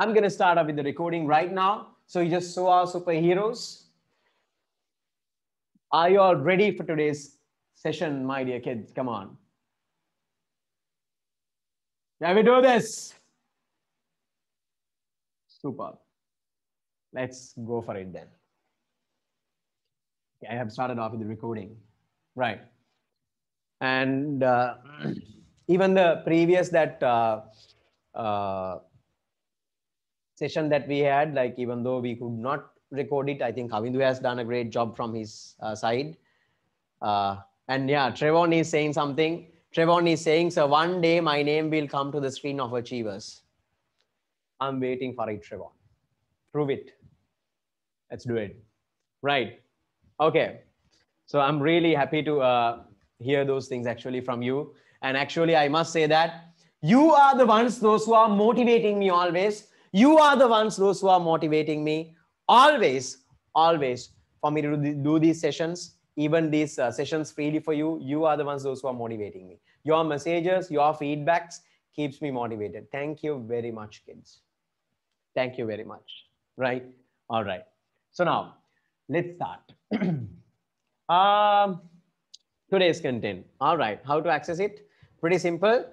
I'm going to start off with the recording right now. So you just saw our superheroes. Are you all ready for today's session, my dear kids? Come on. Can we do this? Super. Let's go for it then. Okay, I have started off with the recording. Right. And uh, even the previous that uh, uh, session that we had, like even though we could not record it, I think Havindu has done a great job from his uh, side. Uh, and yeah, Trevon is saying something. Trevon is saying, so one day my name will come to the screen of achievers. I'm waiting for it, Trevon. Prove it. Let's do it. Right. Okay. So I'm really happy to uh, hear those things actually from you. And actually, I must say that you are the ones, those who are motivating me always you are the ones those who are motivating me always, always for me to do these sessions, even these uh, sessions freely for you. You are the ones those who are motivating me. Your messages, your feedbacks keeps me motivated. Thank you very much, kids. Thank you very much. Right? All right. So now let's start. um, today's content. All right. How to access it? Pretty simple.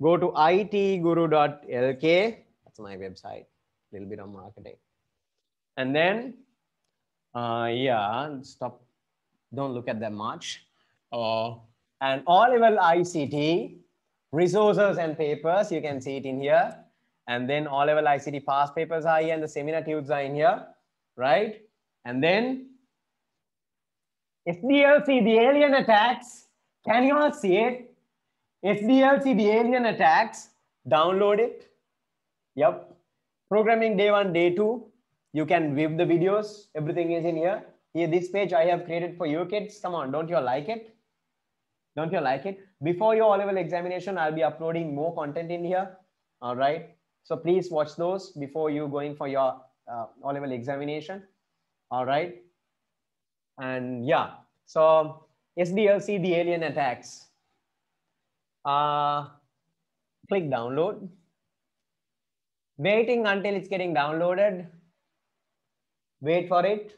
Go to itguru.lk that's my website a little bit on marketing and then uh, yeah stop don't look at that much uh, and oliver ict resources and papers you can see it in here and then all level ict past papers are here and the seminar tubes are in here right and then SDLC, the alien attacks. Can you all see it? SDLC, the alien attacks. Download it. Yep. Programming day one, day two. You can view the videos. Everything is in here. Here, this page I have created for your kids. Come on, don't you like it? Don't you like it? Before your O-level examination, I'll be uploading more content in here. All right. So please watch those before you going for your uh, O-level examination. All right. And yeah, so SDLC, the alien attacks. Uh, click download waiting until it's getting downloaded wait for it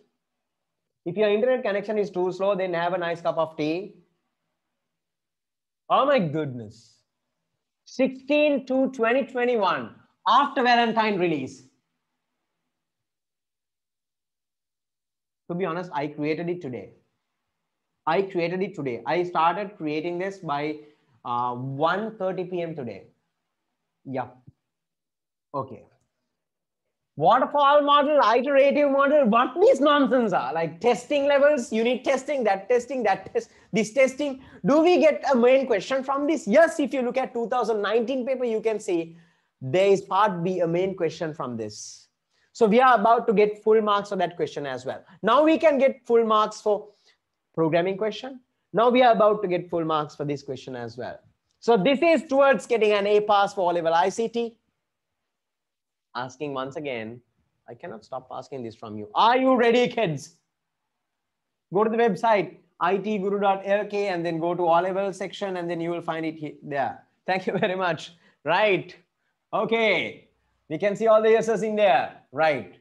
if your internet connection is too slow then have a nice cup of tea oh my goodness 16 to 2021 after valentine release to be honest i created it today i created it today i started creating this by uh, 1 30 p.m today yeah Okay. Waterfall model, iterative model, what these nonsense are like testing levels, unit testing, that testing, that test, this testing. Do we get a main question from this? Yes, if you look at 2019 paper, you can see there is part B, a main question from this. So we are about to get full marks for that question as well. Now we can get full marks for programming question. Now we are about to get full marks for this question as well. So this is towards getting an A pass for all level ICT asking once again. I cannot stop asking this from you. Are you ready, kids? Go to the website itguru.lk and then go to all level section and then you will find it here, there. Thank you very much. Right. Okay. We can see all the yeses in there. Right.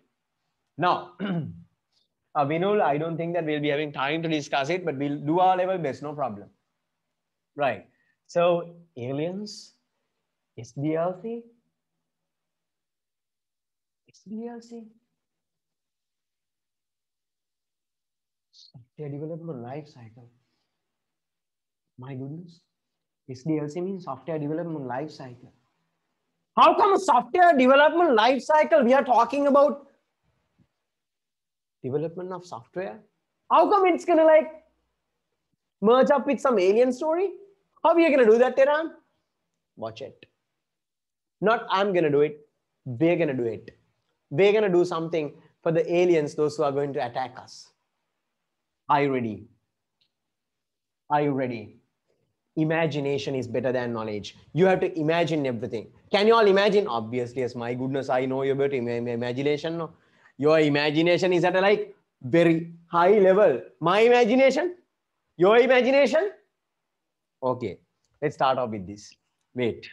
Now, uh, I don't think that we'll be having time to discuss it, but we'll do our level best, no problem. Right. So aliens, is SDLC, HDLC. Software development life cycle. My goodness. SDLC means software development life cycle. How come software development life cycle? We are talking about development of software. How come it's gonna like merge up with some alien story? How are you gonna do that, Tehran? Watch it. Not I'm gonna do it, they are gonna do it. We're going to do something for the aliens, those who are going to attack us. Are you ready? Are you ready? Imagination is better than knowledge. You have to imagine everything. Can you all imagine? Obviously, yes, my goodness, I know your imagination. No? Your imagination is at a like very high level. My imagination? Your imagination? Okay, let's start off with this. Wait.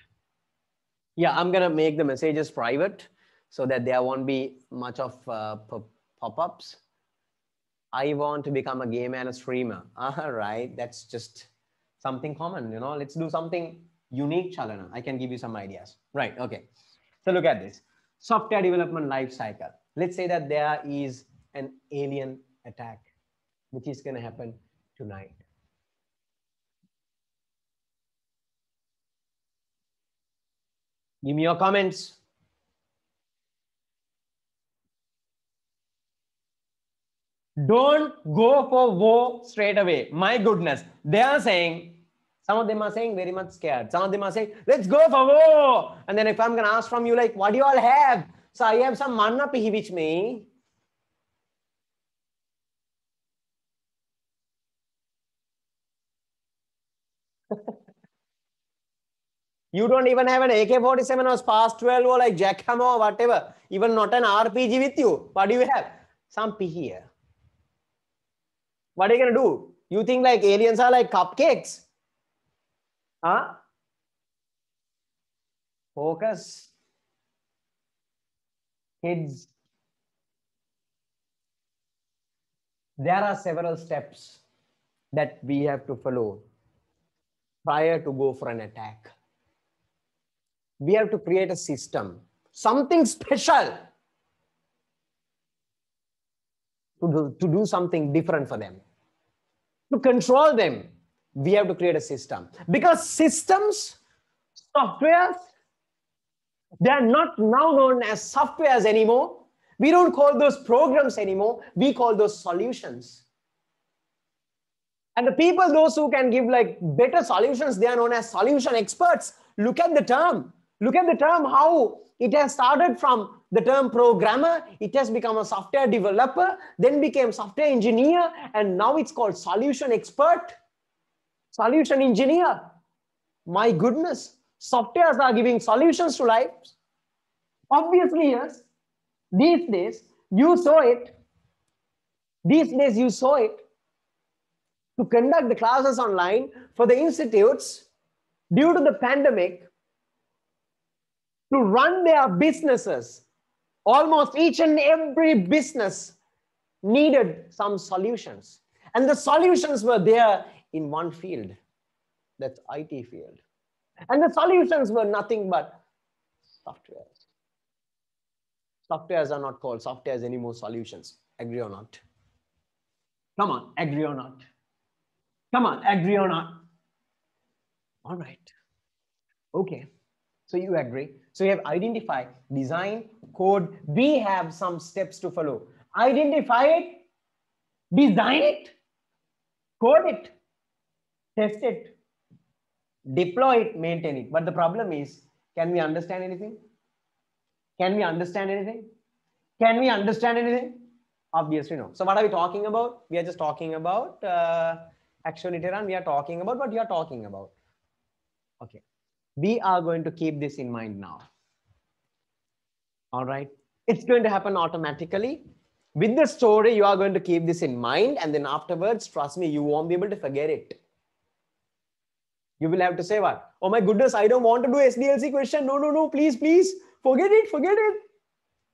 Yeah, I'm gonna make the messages private so that there won't be much of uh, pop-ups. I want to become a gamer and a streamer. All ah, right, that's just something common, you know. Let's do something unique, Chalana. I can give you some ideas. Right, okay. So look at this. Software development life cycle. Let's say that there is an alien attack, which is gonna happen tonight. Give me your comments. Don't go for woe straight away. My goodness. They are saying, some of them are saying very much scared. Some of them are saying, let's go for woe. And then if I'm going to ask from you, like, what do you all have? So I have some manna pihi with me. you don't even have an AK-47 or Spas 12 or like Jackhammer or whatever. Even not an RPG with you. What do you have? Some pihi here. What are you going to do? You think like aliens are like cupcakes? Huh? Focus. Kids. There are several steps that we have to follow prior to go for an attack. We have to create a system, something special to do, to do something different for them to control them, we have to create a system. Because systems, software, they are not now known as softwares anymore. We don't call those programs anymore. We call those solutions. And the people, those who can give like better solutions, they are known as solution experts. Look at the term. Look at the term, how it has started from the term programmer, it has become a software developer, then became software engineer, and now it's called solution expert, solution engineer. My goodness, softwares are giving solutions to life. Obviously, yes, these days you saw it. These days you saw it. To conduct the classes online for the institutes due to the pandemic, to run their businesses Almost each and every business needed some solutions. And the solutions were there in one field, that's IT field. And the solutions were nothing but softwares. Softwares are not called softwares anymore solutions. Agree or not? Come on, agree or not? Come on, agree or not? All right. Okay. So you agree. So you have identify, design, code. We have some steps to follow. Identify it, design it, code it, test it, deploy it, maintain it. But the problem is, can we understand anything? Can we understand anything? Can we understand anything? Obviously, no. So what are we talking about? We are just talking about uh, Action Iteran. We are talking about what you are talking about. Okay. We are going to keep this in mind now. All right. It's going to happen automatically. With the story, you are going to keep this in mind. And then afterwards, trust me, you won't be able to forget it. You will have to say what? Oh my goodness, I don't want to do SDLC question. No, no, no, please, please. Forget it, forget it.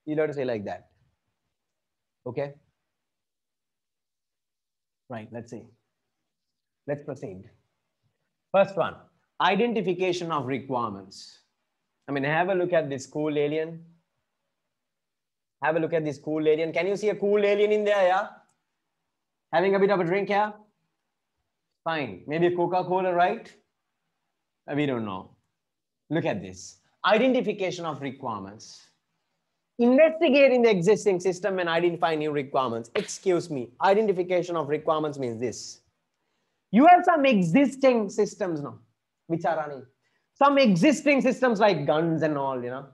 You'll have to say like that. Okay. Right, let's see. Let's proceed. First one identification of requirements. I mean, have a look at this cool alien. Have a look at this cool alien. Can you see a cool alien in there? Yeah. Having a bit of a drink, yeah? Fine. Maybe a Coca Cola, right? Uh, we don't know. Look at this identification of requirements. Investigating the existing system and identify new requirements. Excuse me. Identification of requirements means this. You have some existing systems now which are running. Some existing systems like guns and all, you know.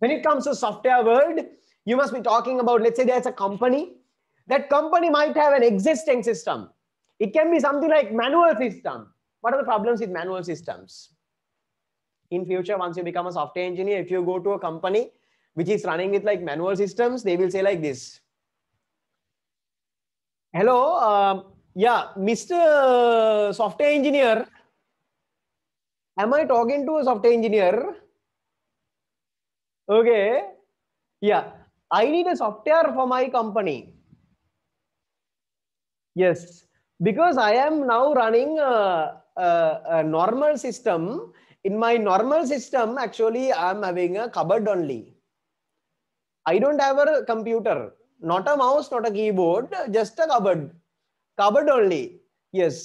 When it comes to software world, you must be talking about, let's say there's a company. That company might have an existing system. It can be something like manual system. What are the problems with manual systems? In future, once you become a software engineer, if you go to a company which is running with like manual systems, they will say like this. Hello, um, yeah, Mr. Software Engineer, am i talking to a software engineer okay yeah i need a software for my company yes because i am now running a, a, a normal system in my normal system actually i am having a cupboard only i don't have a computer not a mouse not a keyboard just a cupboard cupboard only yes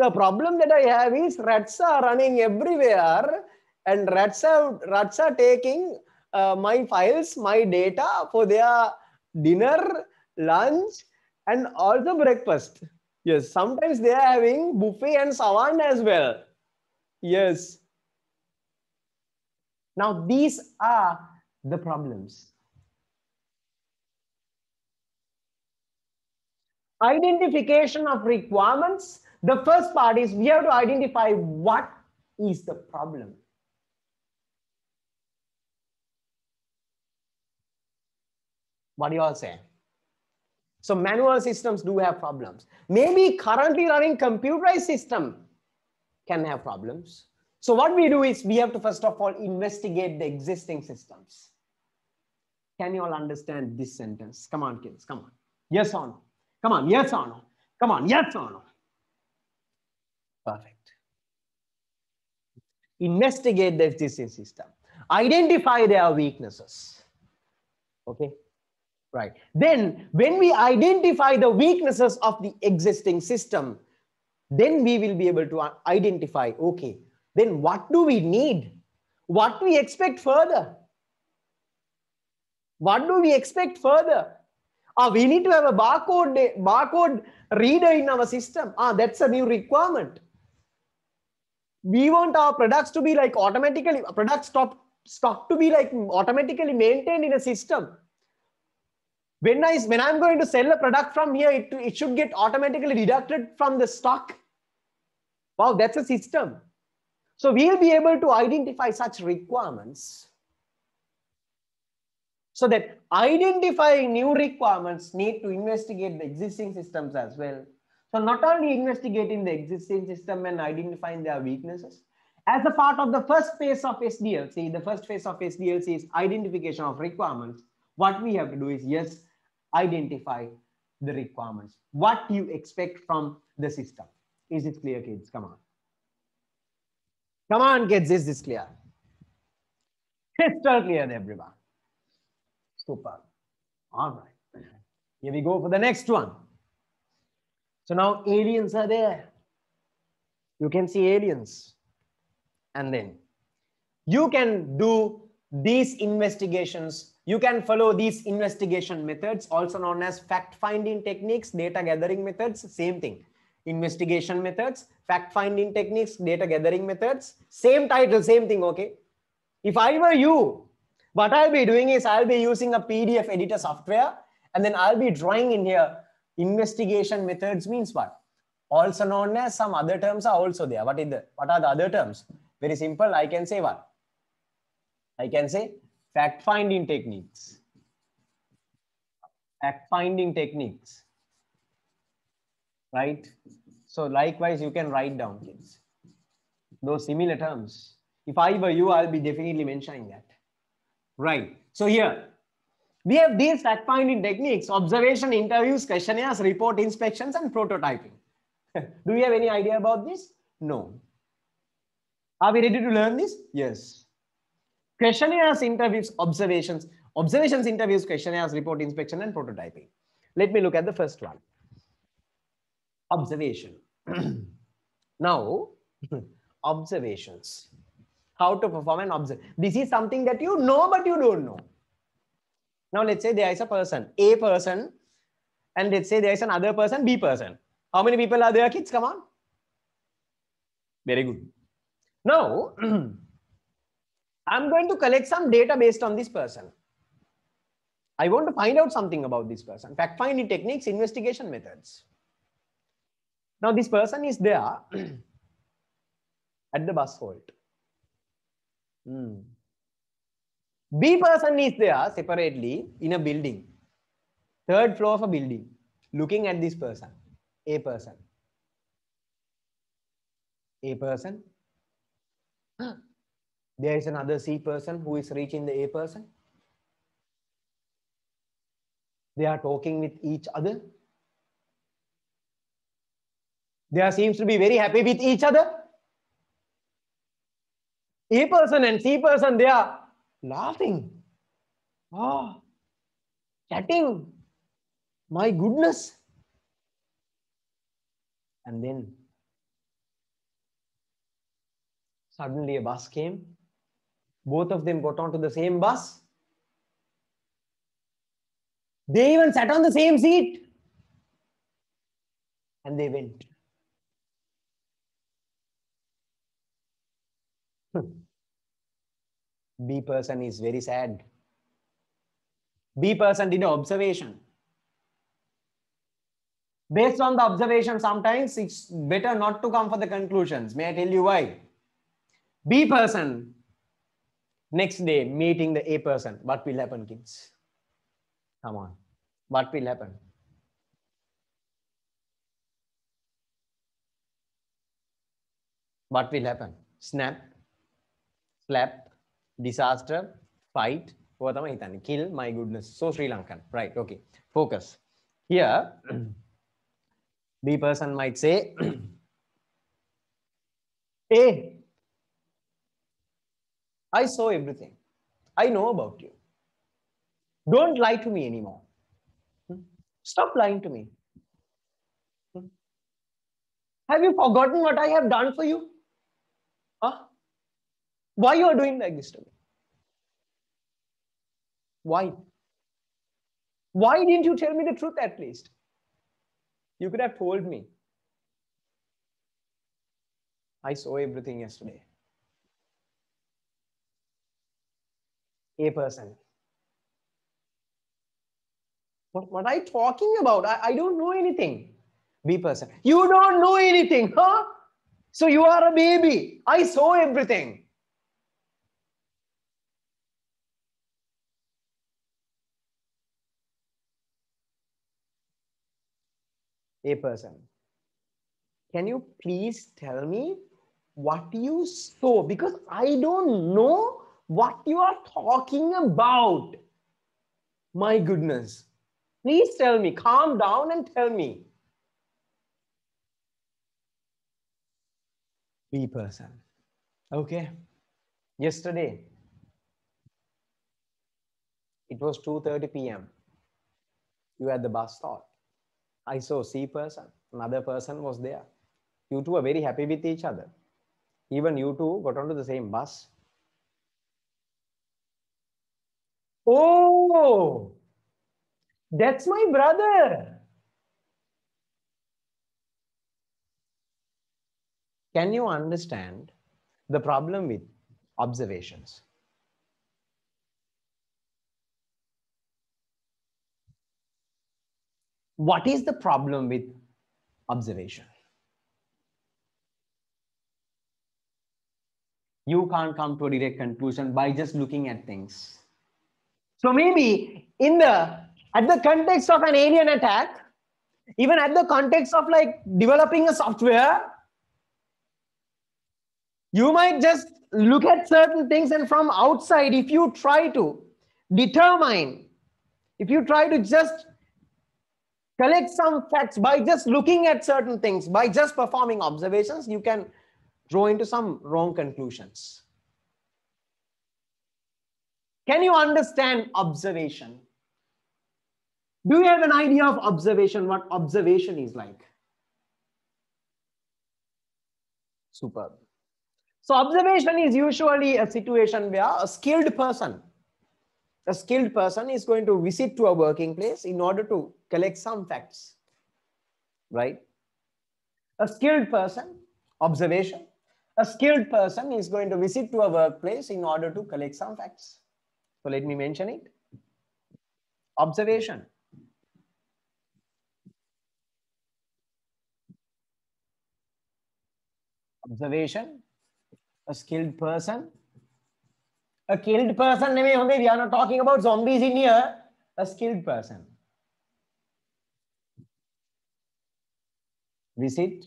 the problem that I have is rats are running everywhere and rats are, rats are taking uh, my files, my data for their dinner, lunch, and also breakfast. Yes, sometimes they are having buffet and savant as well. Yes. Now, these are the problems. Identification of requirements the first part is we have to identify what is the problem. What do you all say? So manual systems do have problems. Maybe currently running computerized system can have problems. So what we do is we have to first of all investigate the existing systems. Can you all understand this sentence? Come on, kids, come on. Yes or no? Come on, yes or no? Come on, yes or no? Perfect. Investigate the existing system. Identify their weaknesses. Okay, right. Then when we identify the weaknesses of the existing system, then we will be able to identify, okay, then what do we need? What we expect further? What do we expect further? Ah, we need to have a barcode, barcode reader in our system. Ah, that's a new requirement we want our products to be like automatically Products stock stock to be like automatically maintained in a system when i when i'm going to sell a product from here it, it should get automatically deducted from the stock wow that's a system so we'll be able to identify such requirements so that identifying new requirements need to investigate the existing systems as well so not only investigating the existing system and identifying their weaknesses, as a part of the first phase of SDLC, the first phase of SDLC is identification of requirements. What we have to do is, yes, identify the requirements. What you expect from the system. Is it clear, kids? Come on. Come on, kids, is this clear? Crystal clear, everyone. Super. All right. Here we go for the next one. So now aliens are there. You can see aliens. And then you can do these investigations. You can follow these investigation methods, also known as fact finding techniques, data gathering methods, same thing. Investigation methods, fact finding techniques, data gathering methods, same title, same thing, okay? If I were you, what I'll be doing is I'll be using a PDF editor software and then I'll be drawing in here Investigation methods means what? Also known as some other terms are also there. What, is the, what are the other terms? Very simple. I can say what? I can say fact finding techniques. Fact finding techniques. Right? So likewise, you can write down kids. Those similar terms. If I were you, I'll be definitely mentioning that. Right. So here, we have these fact finding techniques, observation, interviews, questionnaires, report inspections, and prototyping. Do you have any idea about this? No. Are we ready to learn this? Yes. Questionnaires, interviews, observations, observations, interviews, questionnaires, report inspection, and prototyping. Let me look at the first one. Observation. now, observations. How to perform an observation. This is something that you know, but you don't know. Now let's say there is a person, A person, and let's say there is another person, B person. How many people are there, kids? Come on. Very good. Now, I'm going to collect some data based on this person. I want to find out something about this person. Fact finding techniques, investigation methods. Now this person is there at the bus halt. Hmm. B person is there separately in a building, third floor of a building, looking at this person, A person. A person. There is another C person who is reaching the A person. They are talking with each other. They are, seems to be very happy with each other. A person and C person, they are laughing, ah, oh, chatting. My goodness. And then suddenly a bus came. Both of them got onto the same bus. They even sat on the same seat. And they went. Hmm. B person is very sad. B person did an observation. Based on the observation, sometimes it's better not to come for the conclusions. May I tell you why? B person, next day meeting the A person. What will happen, kids? Come on. What will happen? What will happen? Snap, slap, disaster fight ඔය තමයි හිතන්නේ kill my goodness so sri lankan right okay focus here b person might say a i saw everything i know about you don't lie to me anymore hmm? stop lying to me hmm? have you forgotten what i have done for you why you are doing like this to me? Why? Why didn't you tell me the truth at least? You could have told me. I saw everything yesterday. A person. What, what are you talking about? I, I don't know anything. B person. You don't know anything, huh? So you are a baby. I saw everything. a person. Can you please tell me what you saw? Because I don't know what you are talking about. My goodness. Please tell me, calm down and tell me. B person. Okay. Yesterday, it was 2.30 p.m. You at the bus stop. I saw C person, another person was there. You two were very happy with each other. Even you two got onto the same bus. Oh, that's my brother. Can you understand the problem with observations? What is the problem with observation? You can't come to a direct conclusion by just looking at things. So maybe in the at the context of an alien attack, even at the context of like developing a software, you might just look at certain things and from outside, if you try to determine, if you try to just collect some facts by just looking at certain things, by just performing observations, you can draw into some wrong conclusions. Can you understand observation? Do you have an idea of observation, what observation is like? Superb. So observation is usually a situation where a skilled person, a skilled person is going to visit to a working place in order to collect some facts, right? A skilled person, observation, a skilled person is going to visit to a workplace in order to collect some facts. So let me mention it. Observation. Observation, a skilled person. A skilled person, we are not talking about zombies in here, a skilled person. visit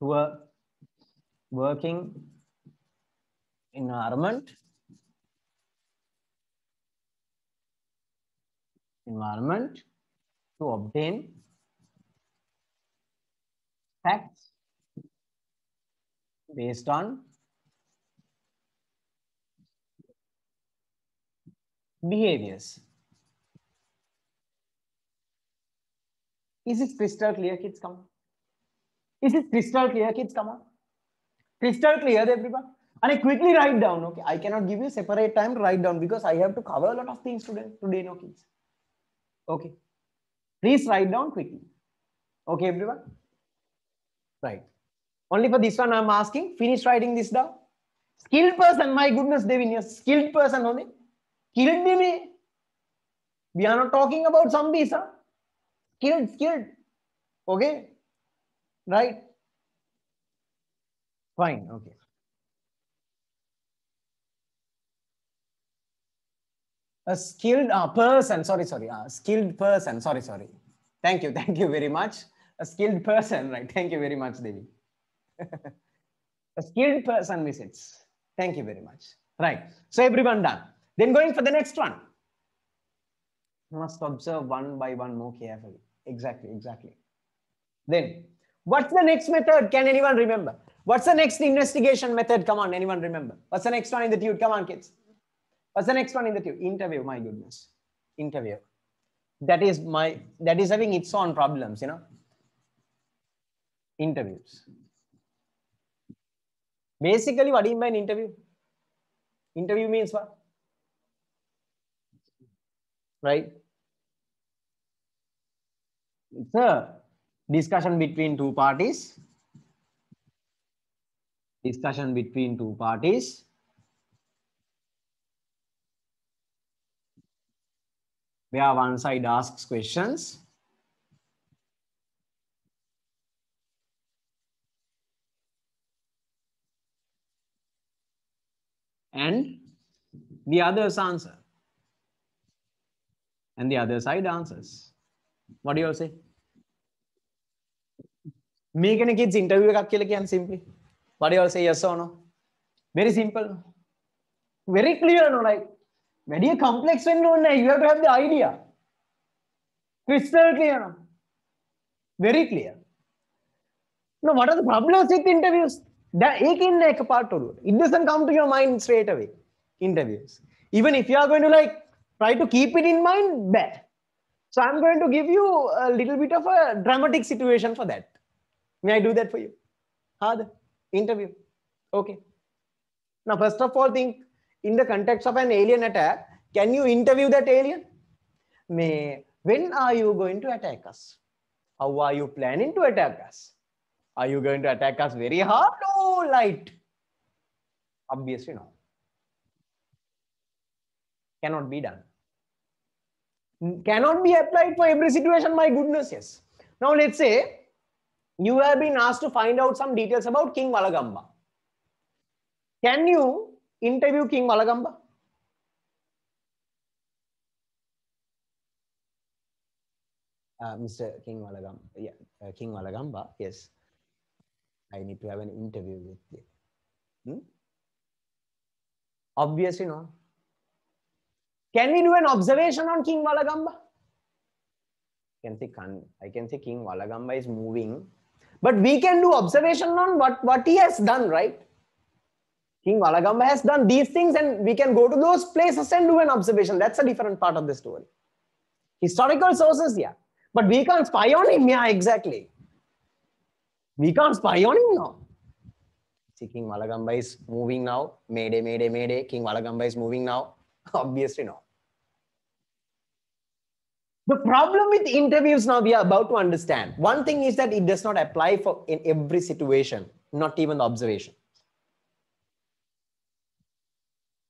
to a working environment environment to obtain facts based on behaviors Is it crystal clear, kids? Come on. Is it crystal clear, kids? Come on. Crystal clear, everyone. And quickly write down. Okay, I cannot give you separate time to write down because I have to cover a lot of things today. Today, no kids. Okay. Please write down quickly. Okay, everyone. Right. Only for this one, I'm asking. Finish writing this down. Skilled person, my goodness, Devin, you're skilled person only. Killed me. We are not talking about zombies, huh? Skilled, killed. Okay? Right? Fine, okay. A skilled uh, person, sorry, sorry, uh, skilled person, sorry, sorry. Thank you, thank you very much. A skilled person, right? Thank you very much, Devi. a skilled person visits. Thank you very much. Right, so everyone done. Then going for the next one. You must observe one by one more carefully exactly, exactly. Then what's the next method? Can anyone remember? What's the next investigation method? Come on, anyone remember? What's the next one in the tube? Come on, kids. What's the next one in the tube? Interview, my goodness. Interview. That is my, that is having its own problems, you know. Interviews. Basically, what do you mean by interview? Interview means what? Right? It's a discussion between two parties. Discussion between two parties. Where one side asks questions. And the others answer. And the other side answers. What do you all say? මේ ගැන කිව්ස් interview එකක් කියලා කියන්නේ simply. What do you all say yes or no? Very simple. Very clear no like වැඩිය complex වෙන්න ඕනේ නැහැ. You have to have the idea. Crystal clear. No? Very clear. Now what are the problems with interviews? That ek inna ek part ඔලුවට. It doesn't come to your mind straight away. Interviews. Even if you are going to like try to keep it in mind, bad. So I'm going to give you a little bit of a dramatic situation for that. May I do that for you? Hard interview. Okay. Now, first of all, think in the context of an alien attack, can you interview that alien? May, when are you going to attack us? How are you planning to attack us? Are you going to attack us very hard or light? Obviously, no. Cannot be done cannot be applied for every situation my goodness yes now let's say you have been asked to find out some details about king malagamba can you interview king malagamba uh, mr king malagamba yeah uh, king valagamba yes i need to have an interview with you. hmm? obviously not can we do an observation on King Valagamba? I can say can, I can say King Valagamba is moving, but we can do observation on what, what he has done, right? King Valagamba has done these things and we can go to those places and do an observation. That's a different part of the story. Historical sources, yeah. But we can't spy on him, yeah, exactly. We can't spy on him now. See, King Valagamba is moving now. Mayday, mayday, mayday. King Valagamba is moving now. Obviously not. The problem with interviews now we are about to understand. One thing is that it does not apply for in every situation, not even the observation.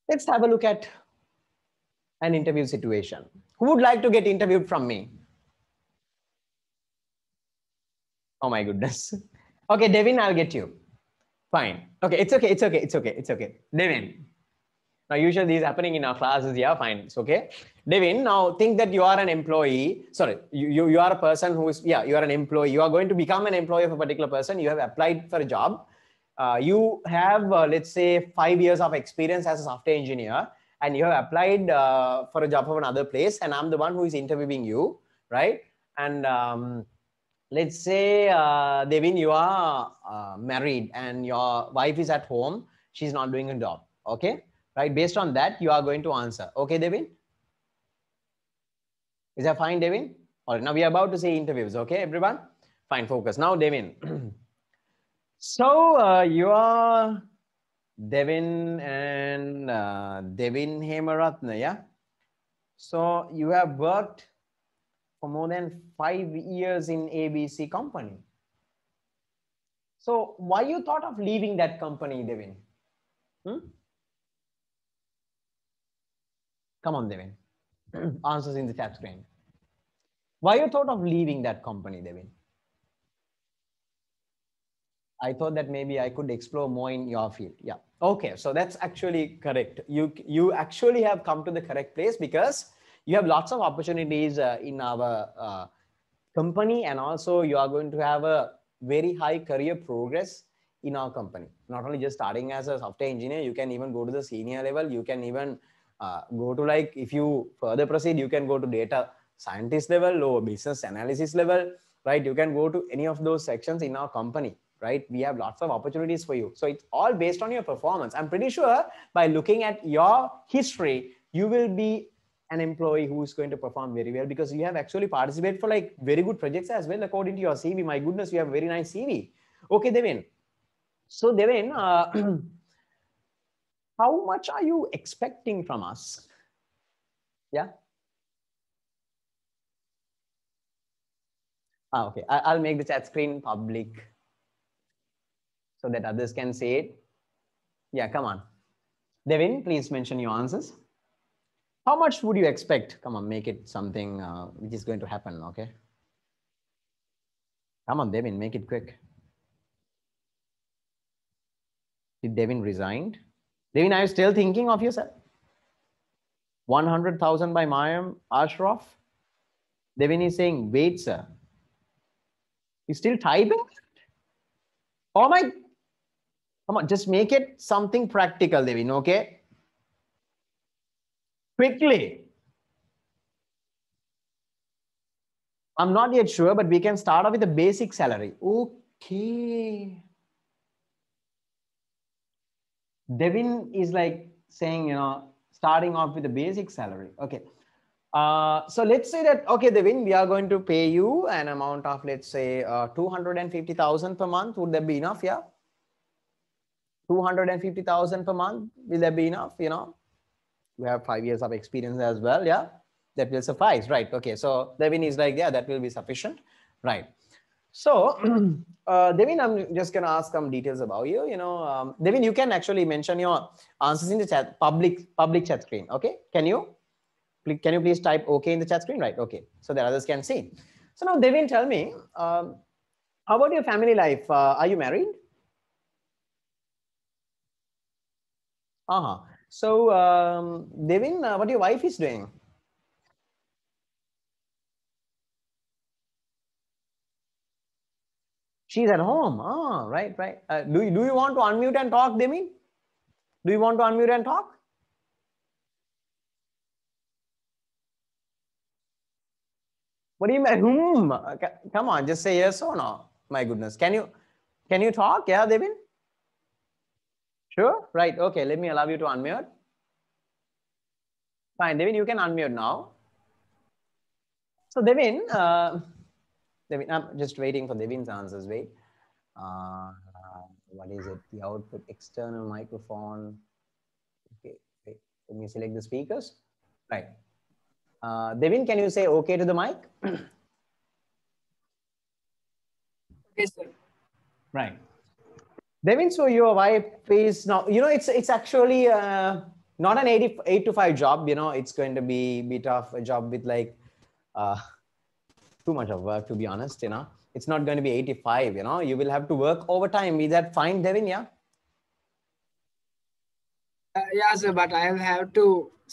Let's have a look at an interview situation. Who would like to get interviewed from me? Oh my goodness. Okay, Devin, I'll get you. Fine. Okay, it's okay, it's okay, it's okay, it's okay. Devin, now, usually is happening in our classes. Yeah, fine. It's okay. Devin, now think that you are an employee. Sorry, you, you, you are a person who is, yeah, you are an employee. You are going to become an employee of a particular person. You have applied for a job. Uh, you have, uh, let's say, five years of experience as a software engineer, and you have applied uh, for a job of another place, and I'm the one who is interviewing you, right? And um, let's say, uh, Devin, you are uh, married and your wife is at home. She's not doing a job, okay? right? Based on that, you are going to answer. Okay, Devin? Is that fine, Devin? All right, now we are about to see interviews. Okay, everyone? Fine, focus. Now, Devin. so uh, you are Devin and uh, Devin Hemaratna, yeah? So you have worked for more than five years in ABC company. So why you thought of leaving that company, Devin? Hmm? Come on, Devin. Answers in the chat screen. Why you thought of leaving that company, Devin? I thought that maybe I could explore more in your field. Yeah. Okay. So that's actually correct. You you actually have come to the correct place because you have lots of opportunities uh, in our uh, company, and also you are going to have a very high career progress in our company. Not only just starting as a software engineer, you can even go to the senior level. You can even uh, go to like if you further proceed you can go to data scientist level or business analysis level right you can go to any of those sections in our company right we have lots of opportunities for you so it's all based on your performance i'm pretty sure by looking at your history you will be an employee who is going to perform very well because you have actually participated for like very good projects as well according to your cv my goodness you have very nice cv okay devin so devin uh, how much are you expecting from us? Yeah. Ah, okay, I, will make the chat screen public so that others can see it. Yeah, come on. Devin, please mention your answers. How much would you expect? Come on, make it something uh, which is going to happen, okay? Come on, Devin, make it quick. Did Devin resigned? Devin, are you still thinking of yourself? 100,000 by Mayam Ashraf. Devin is saying, wait, sir. You still typing? Oh my, come on, just make it something practical, Devin, okay? Quickly. I'm not yet sure, but we can start off with a basic salary. Okay. Devin is like saying, you know, starting off with a basic salary. Okay. Uh, so let's say that, okay, Devin, we are going to pay you an amount of, let's say, uh, 250,000 per month. Would that be enough? Yeah. 250,000 per month. Will that be enough? You know, we have five years of experience as well. Yeah. That will suffice. Right. Okay. So Devin is like, yeah, that will be sufficient. Right. So, uh, Devin, I'm just going to ask some details about you. You know, um, Devin, you can actually mention your answers in the chat, public public chat screen. Okay, can you? Can you please type OK in the chat screen? Right. Okay, so that others can see. So now, Devin, tell me, um, how about your family life? Uh, are you married? Uh huh. So, um, Devin, uh, what your wife is doing? She's at home. Oh, right, right. Uh, do, you, do you want to unmute and talk, Demi? Do you want to unmute and talk? What do you mean? Hmm. Uh, come on, just say yes or no. My goodness. Can you can you talk? Yeah, Devin? Sure? Right. Okay, let me allow you to unmute. Fine, Devin, you can unmute now. So Devin, uh, Devin, I'm just waiting for Devin's answers. Wait. Uh, what is it? The output external microphone. Okay, wait. Let me select the speakers? Right. Uh, Devin, can you say okay to the mic? Okay, sir. Right. Devin, so your wife is now, you know, it's it's actually uh, not an 80, 8 to 5 job, you know, it's going to be bit of a job with like, uh, too much of work to be honest you know it's not going to be 85 you know you will have to work overtime is that fine devin yeah uh, yeah sir but i'll have to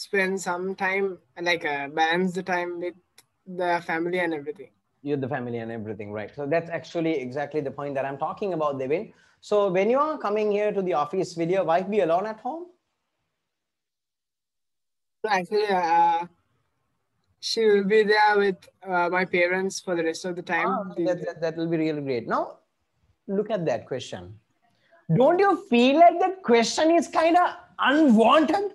spend some time like uh, balance the time with the family and everything you the family and everything right so that's actually exactly the point that i'm talking about devin so when you are coming here to the office will your wife be alone at home actually uh, she will be there with uh, my parents for the rest of the time. Ah, that, that, that, will be really great. Now, look at that question. Don't you feel like that question is kind of unwanted?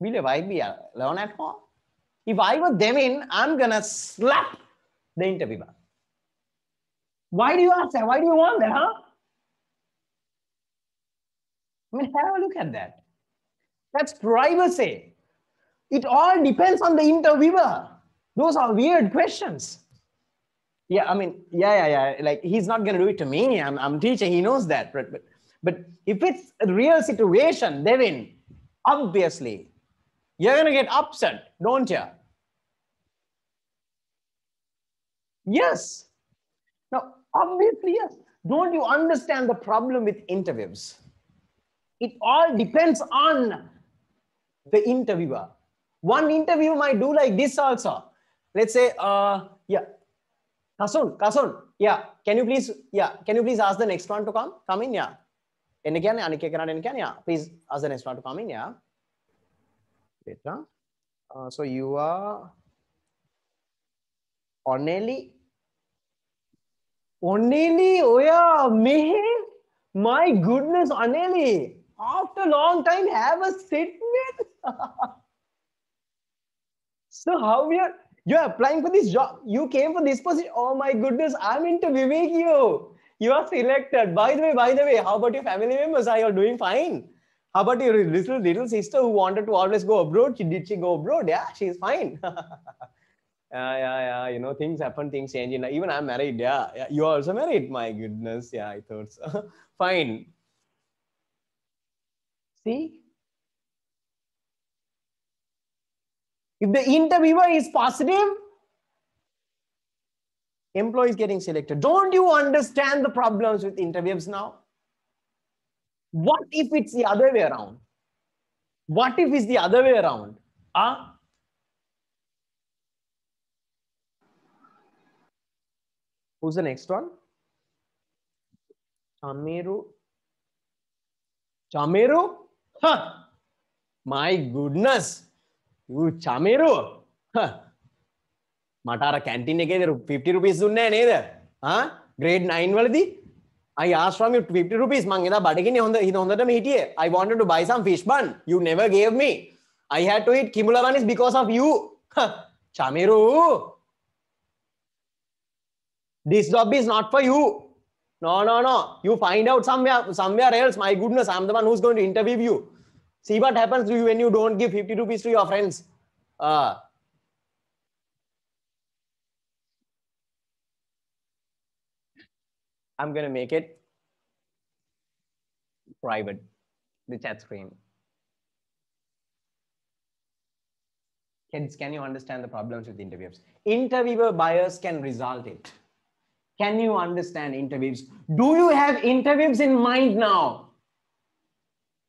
Will I be alone uh, at home? If I were in I'm gonna slap the interviewer. Why do you ask that? Why do you want that, huh? I mean, have a look at that. That's privacy. It all depends on the interviewer. Those are weird questions. Yeah, I mean, yeah, yeah, yeah. Like he's not going to do it to me. I'm, I'm teaching. He knows that. But, but, but if it's a real situation, Devin, obviously, you're going to get upset, don't you? Yes. Now, obviously, yes. Don't you understand the problem with interviews? It all depends on the interviewer. One interview might do like this also. Let's say, uh, yeah, Kasun, Kasun, yeah, can you please, yeah, can you please ask the next one to come, come in, yeah. එන්න කියන්නේ අනික කෙනාට එන්න කියන්නේ yeah please ask the next one to come in yeah Later, uh, so you are oneli oneli oh, yeah, me? my goodness oneli after long time have a sit with So how we are you're applying for this job. You came for this position. Oh my goodness, I'm interviewing you. You are selected. By the way, by the way, how about your family members? Are you doing fine? How about your little little sister who wanted to always go abroad? She, did she go abroad? Yeah, she's fine. yeah, yeah, yeah. You know, things happen, things change. even I'm married. Yeah, yeah. You are also married. My goodness. Yeah, I thought so. fine. See, If the interviewer is positive, employee is getting selected. Don't you understand the problems with interviews now? What if it's the other way around? What if it's the other way around? Huh? Ah. Who's the next one? Chameru. Chameru? Huh. My goodness. Chameru Matara canteen ఎక్కేదారు fifty rupees ఉన్నాయని ఏదా grade nine వాళ్ళది I ask from you fifty rupees మాకు ఇదా బడికి ఇది వందటం హిటియే I wanted to buy some fish bun you never gave me I had to it కిములా one is because of you Chameru this job is not for you. No, no, no. You find out somewhere, somewhere else. My goodness, I'm the one who's going to interview you. See what happens to you when you don't give 50 rupees to your friends. Uh, I'm going to make it private, the chat screen. Kids, can you understand the problems with interviews? Interviewer bias can result it. Can you understand interviews? Do you have interviews in mind now?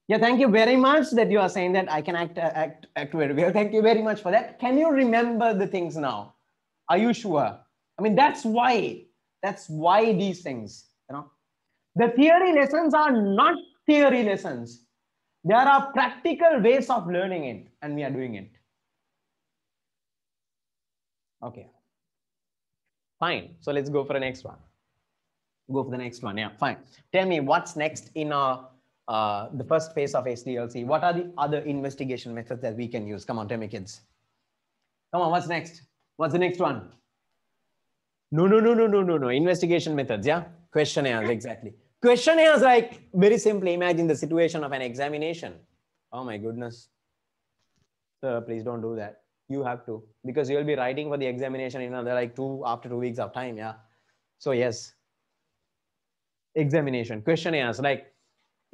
Yeah, thank you very much that you are saying that I can act, uh, act, act very well. Thank you very much for that. Can you remember the things now? Are you sure? I mean, that's why, that's why these things, you know. The theory lessons are not theory lessons. There are practical ways of learning it and we are doing it. Okay. Fine. So let's go for the next one. Go for the next one. Yeah, fine. Tell me what's next in our uh, the first phase of SDLC, what are the other investigation methods that we can use? Come on, tell me kids. Come on, what's next? What's the next one? No, no, no, no, no, no, no. Investigation methods, yeah? Questionnaires, exactly. Questionnaires, like very simply imagine the situation of an examination. Oh my goodness. Sir, please don't do that. You have to, because you'll be writing for the examination in another like two after two weeks of time, yeah? So, yes. Examination, questionnaires, like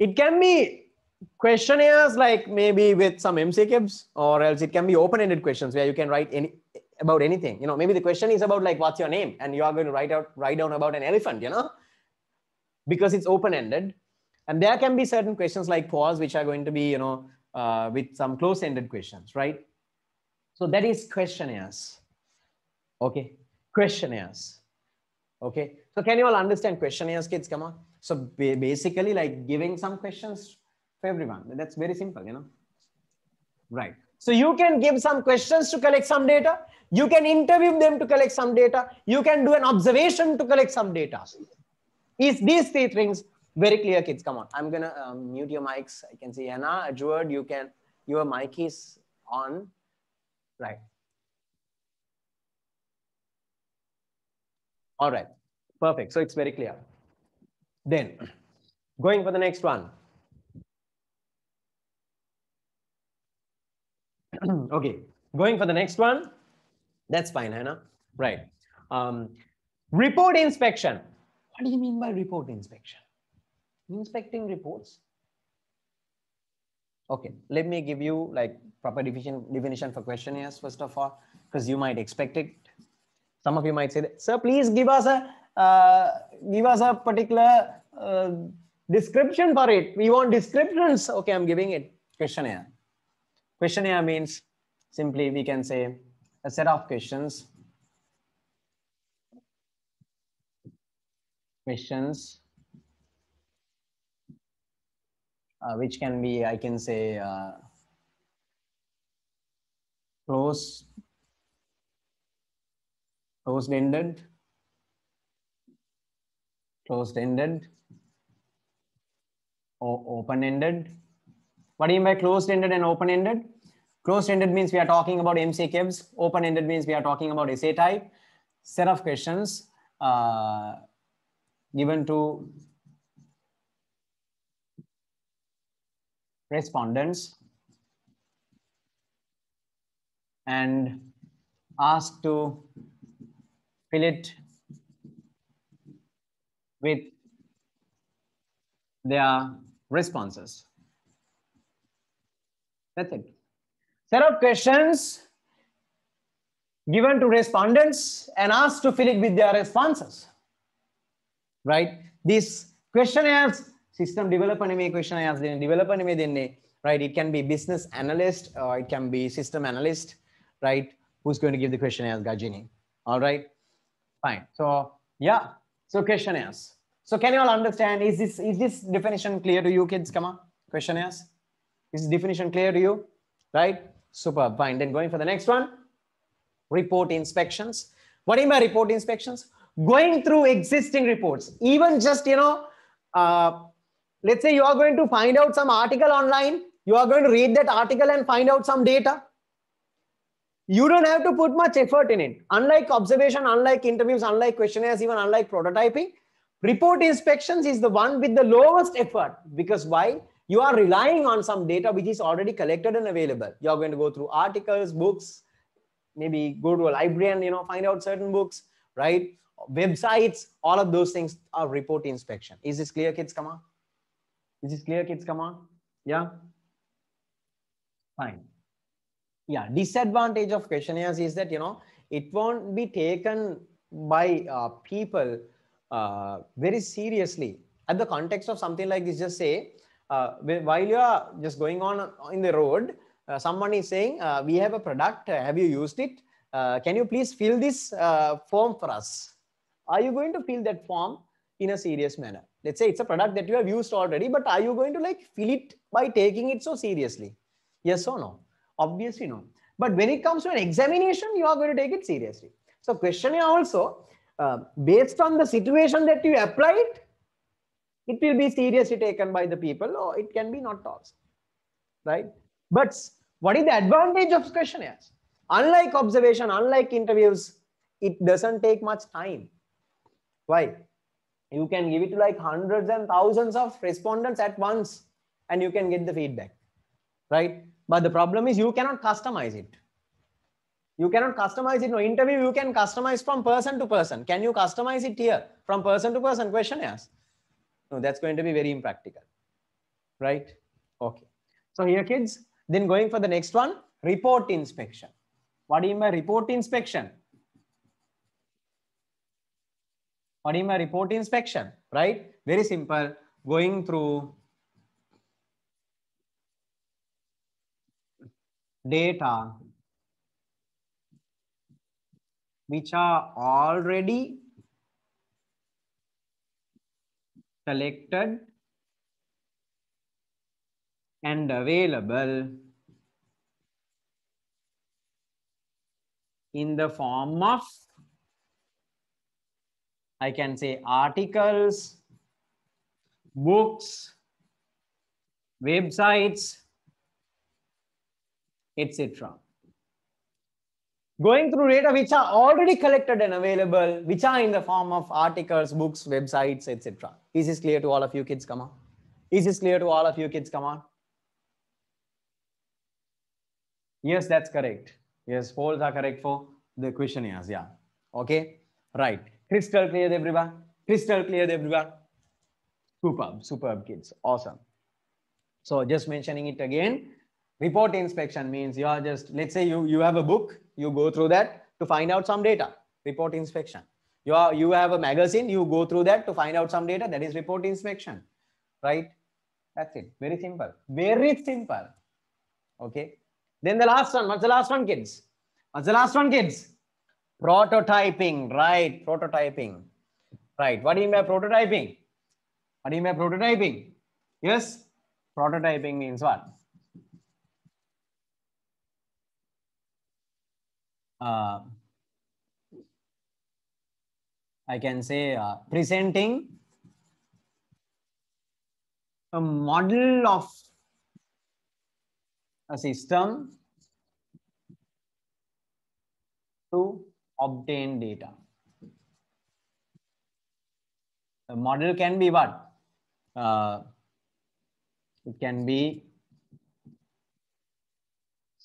it can be questionnaires like maybe with some MCQs or else it can be open-ended questions where you can write any about anything. You know, maybe the question is about like what's your name, and you are going to write out write down about an elephant. You know, because it's open-ended, and there can be certain questions like pause, which are going to be you know uh, with some close-ended questions, right? So that is questionnaires. Okay, questionnaires. Okay, so can you all understand questionnaires, kids? Come on. So basically like giving some questions for everyone. That's very simple, you know. Right. So you can give some questions to collect some data. You can interview them to collect some data. You can do an observation to collect some data. Is these three things very clear, kids? Come on. I'm going to um, mute your mics. I can see Anna, Edward, you can, your mic is on. Right. All right. Perfect. So it's very clear. Then going for the next one. okay, going for the next one. That's fine, Hannah. Right. Um, report inspection. What do you mean by report inspection? Inspecting reports. Okay, let me give you like proper definition, definition for questionnaires first of all, because you might expect it. Some of you might say, that, sir, please give us a uh, give us a particular uh, description for it. We want descriptions. Okay, I'm giving it questionnaire. Questionnaire means simply we can say a set of questions. Questions uh, which can be, I can say, uh, close, closed-ended closed ended or open ended. What do you mean by closed ended and open ended? Closed ended means we are talking about MCQs. Open ended means we are talking about essay type. Set of questions uh, given to respondents and asked to fill it with their responses. That's it. Set of questions given to respondents and asked to fill it with their responses. Right? This questionnaires, system developer name questionnaires, then developer name, right? It can be business analyst or it can be system analyst, right? Who's going to give the questionnaires, Gajini? All right, fine. So yeah, so questionnaires. So can you all understand? Is this is this definition clear to you, kids? Come on, questionnaires. Is definition clear to you? Right? Super. Fine. Then going for the next one. Report inspections. What do you mean by report inspections? Going through existing reports. Even just you know, uh, let's say you are going to find out some article online. You are going to read that article and find out some data you don't have to put much effort in it. Unlike observation, unlike interviews, unlike questionnaires, even unlike prototyping, report inspections is the one with the lowest effort because why? You are relying on some data which is already collected and available. You're going to go through articles, books, maybe go to a library and you know find out certain books, right? Websites, all of those things are report inspection. Is this clear, kids? Come on. Is this clear, kids? Come on. Yeah. Fine yeah disadvantage of questionnaires is that you know it won't be taken by uh, people uh, very seriously at the context of something like this just say uh, while you are just going on in the road uh, someone is saying uh, we have a product uh, have you used it can you please fill this form for us are you going to fill that form in a serious manner let's say it's a product that you have used already but are you going to like fill it by taking it so seriously yes or no Obviously, no. But when it comes to an examination, you are going to take it seriously. So questionnaires also, uh, based on the situation that you applied, it will be seriously taken by the people or it can be not tossed, right? But what is the advantage of questionnaires? Unlike observation, unlike interviews, it doesn't take much time. Why? You can give it to like hundreds and thousands of respondents at once and you can get the feedback, right? But the problem is you cannot customize it. You cannot customize it. No interview, you can customize from person to person. Can you customize it here from person to person Question yes. No, that's going to be very impractical, right? Okay. So here kids, then going for the next one, report inspection. What do you mean by report inspection? What do you mean by report inspection, right? Very simple, going through data which are already collected and available in the form of I can say articles, books, websites, etc. Going through data which are already collected and available, which are in the form of articles, books, websites, etc. Is this clear to all of you kids? Come on. Is this clear to all of you kids? Come on. Yes, that's correct. Yes, polls are correct for the questionnaires. Yeah. Okay. Right. Crystal clear, everyone. Crystal clear, everyone. Superb, superb kids. Awesome. So just mentioning it again, Report inspection means you are just, let's say you, you have a book, you go through that to find out some data, report inspection. You, are, you have a magazine, you go through that to find out some data, that is report inspection, right? That's it, very simple, very simple, okay? Then the last one, what's the last one, kids? What's the last one, kids? Prototyping, right, prototyping, right. What do you mean by prototyping? What do you mean by prototyping? Yes, prototyping means what? uh, I can say uh, presenting a model of a system to obtain data. The model can be what? Uh, it can be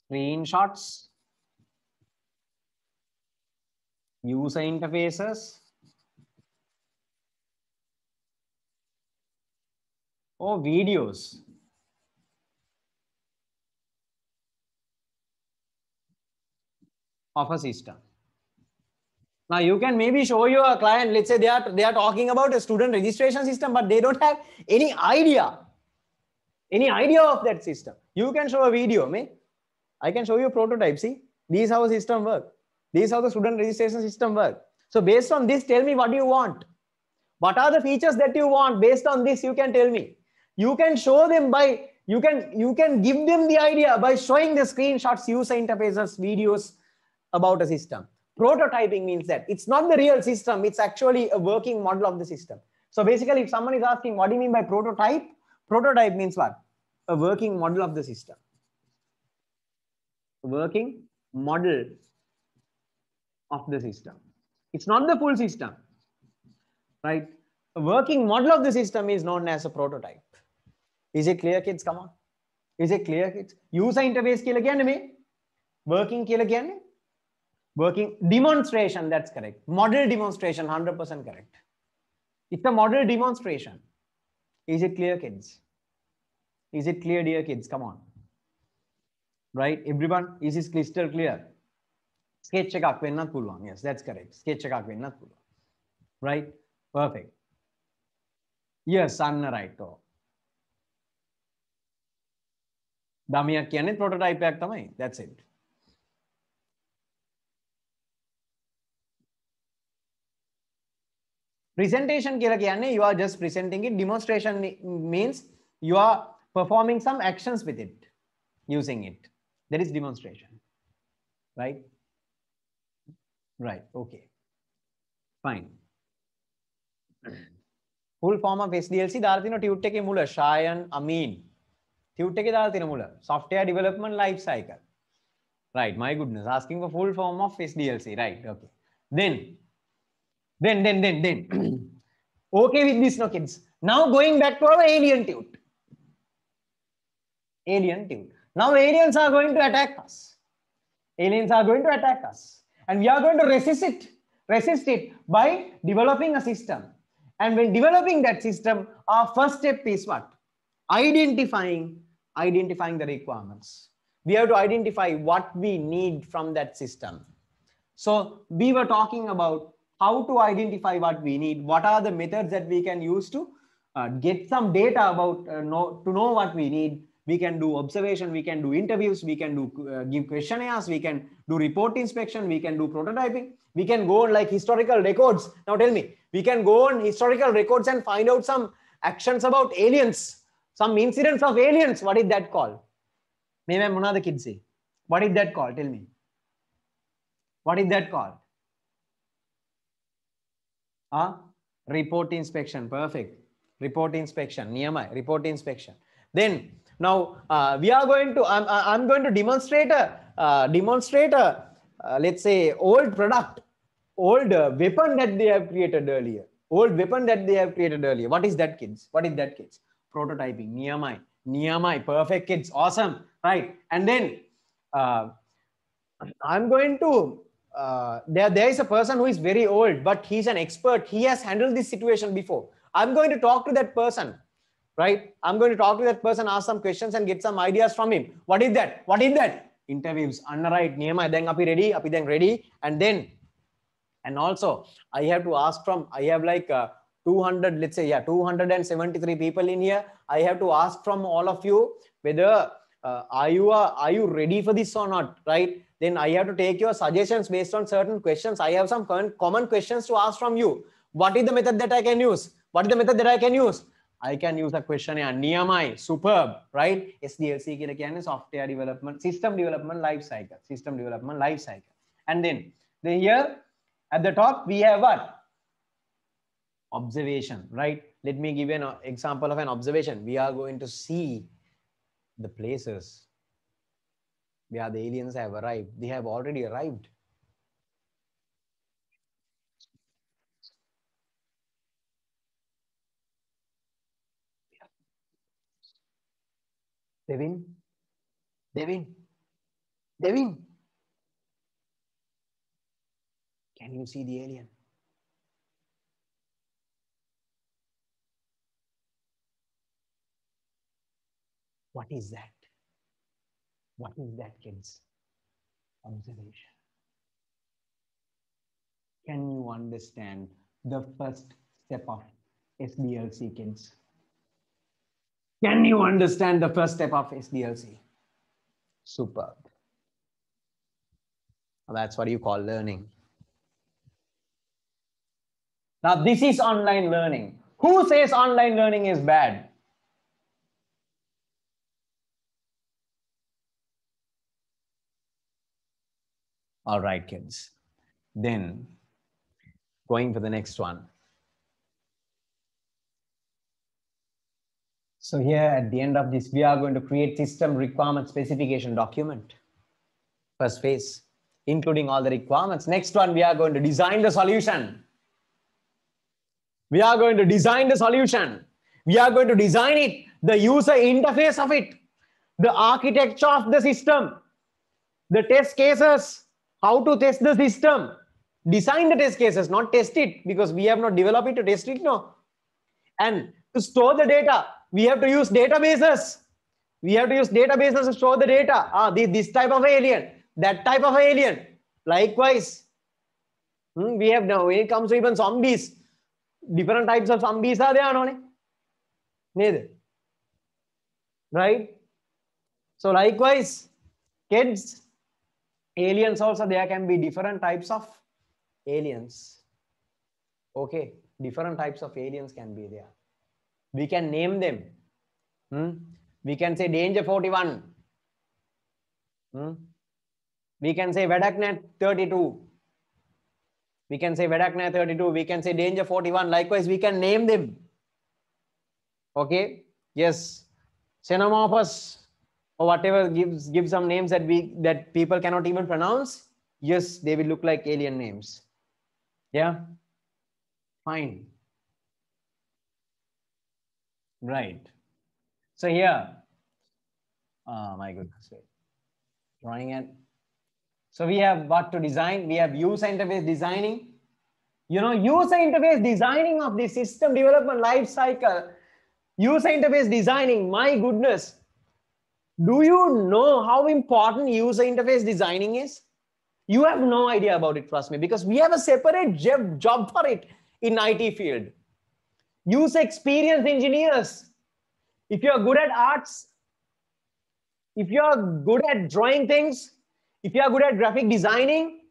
screenshots user interfaces, or oh, videos. of a system. Now you can maybe show your client, let's say they are, they are talking about a student registration system, but they don't have any idea, any idea of that system. You can show a video, me. I can show you a prototype, see, these how a system work. This how the student registration system work. So based on this, tell me what you want. What are the features that you want? Based on this, you can tell me. You can show them by, you can, you can give them the idea by showing the screenshots, user interfaces, videos about a system. Prototyping means that it's not the real system. It's actually a working model of the system. So basically, if someone is asking, what do you mean by prototype? Prototype means what? A working model of the system. working model of the system. It's not the full system, right? A working model of the system is known as a prototype. Is it clear, kids? Come on. Is it clear, kids? User interface කියලා again, me? working kill again? working demonstration that's correct model demonstration 100% correct it's a model demonstration is it clear kids is it clear dear kids come on right everyone is this crystal clear sketch එකක් වෙන්නත් පුළුවන් Yes, that's correct. sketch එකක් වෙන්නත් පුළුවන් Right? Perfect. Yes, අන්න right. oh දමියක් කියන්නේ prototype එකක් තමයි. That's it. presentation කියලා කියන්නේ you are just presenting it demonstration means you are performing some actions with it using it that is demonstration right Right. Okay. Fine. full form of SDLC දාලා තිනවා tute එකේ මුල ෂායන් Ameen tute එකේ දාලා තියෙන මුල software development life cycle right my goodness asking for full form of SDLC right okay then then then then then okay with this no kids now going back to our alien tutor alien tutor now aliens are going to attack us aliens are going to attack us And we are going to resist it, resist it by developing a system. And when developing that system, our first step is what? Identifying, identifying the requirements. We have to identify what we need from that system. So we were talking about how to identify what we need. What are the methods that we can use to uh, get some data about uh, know, to know what we need we can do observation we can do interviews we can do uh, give questionnaires we can do report inspection we can do prototyping we can go on like historical records now tell me we can go on historical records and find out some actions about aliens some incidents of aliens what is that called may of the kids say what is that called tell me what is that called huh? report inspection perfect report inspection niyama report inspection then now uh, we are going to, I'm, I'm going to demonstrate a, uh, demonstrate a, uh, let's say old product, old uh, weapon that they have created earlier, old weapon that they have created earlier. What is that kids? What is that kids? Prototyping, niyamai, niyamai, perfect kids, awesome, right? And then uh, I'm going to uh, there, there is a person who is very old, but he's an expert. He has handled this situation before. I'm going to talk to that person right? I'm going to talk to that person, ask some questions and get some ideas from him. What is that? What is that? Interviews. Underwrite. right, Niyama, then api ready, api then ready. And then, and also I have to ask from, I have like uh, 200, let's say, yeah, 273 people in here. I have to ask from all of you whether uh, are you uh, are you ready for this or not, right? Then I have to take your suggestions based on certain questions. I have some common questions to ask from you. What is the method that I can use? What is the method that I can use? I can use a questionnaire. Niamai, superb, right? SDLC කියලා කියන්නේ software development, system development life cycle, system development life cycle. And then, then here at the top we have what? Observation, right? Let me give you an uh, example of an observation. We are going to see the places where the aliens have arrived. They have already arrived. Devin, Devin, Devin. Can you see the alien? What is that? What is that, kids? Observation. Can you understand the first step of SBLC, kids? Can you understand the first step of SDLC? Superb. That's what you call learning. Now, this is online learning. Who says online learning is bad? All right, kids. Then, going for the next one. So here at the end of this, we are going to create system requirement specification document. First phase, including all the requirements. Next one, we are going to design the solution. We are going to design the solution. We are going to design it, the user interface of it, the architecture of the system, the test cases, how to test the system, design the test cases, not test it because we have not developed it to test it, no. And to store the data, we have to use databases. We have to use databases to store the data. Ah, this, this type of alien, that type of alien. Likewise, hmm, we have now when it comes to even zombies, different types of zombies are there. Neither. Right? So likewise, kids, aliens also, there can be different types of aliens. Okay, different types of aliens can be there we can name them hmm? we can say danger 41 hmm? we can say vedaknet 32 we can say vedaknet 32 we can say danger 41 likewise we can name them okay yes xenomorphous or whatever gives give some names that we that people cannot even pronounce yes they will look like alien names yeah fine Right. So here, oh my goodness, drawing it. So we have what to design. We have user interface designing. You know, user interface designing of the system development life cycle. User interface designing, my goodness. Do you know how important user interface designing is? You have no idea about it, trust me, because we have a separate job for it in IT field. Use experienced engineers. If you're good at arts, if you're good at drawing things, if you're good at graphic designing,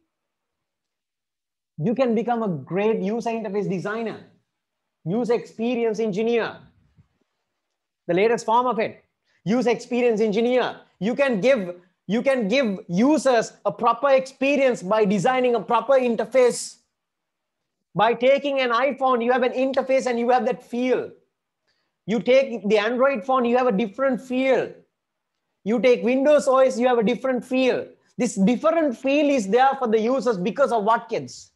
you can become a great user interface designer, use experience engineer, the latest form of it, use experience engineer. You can give you can give users a proper experience by designing a proper interface by taking an iPhone, you have an interface and you have that feel. You take the Android phone, you have a different feel. You take Windows OS, you have a different feel. This different feel is there for the users because of Watkins.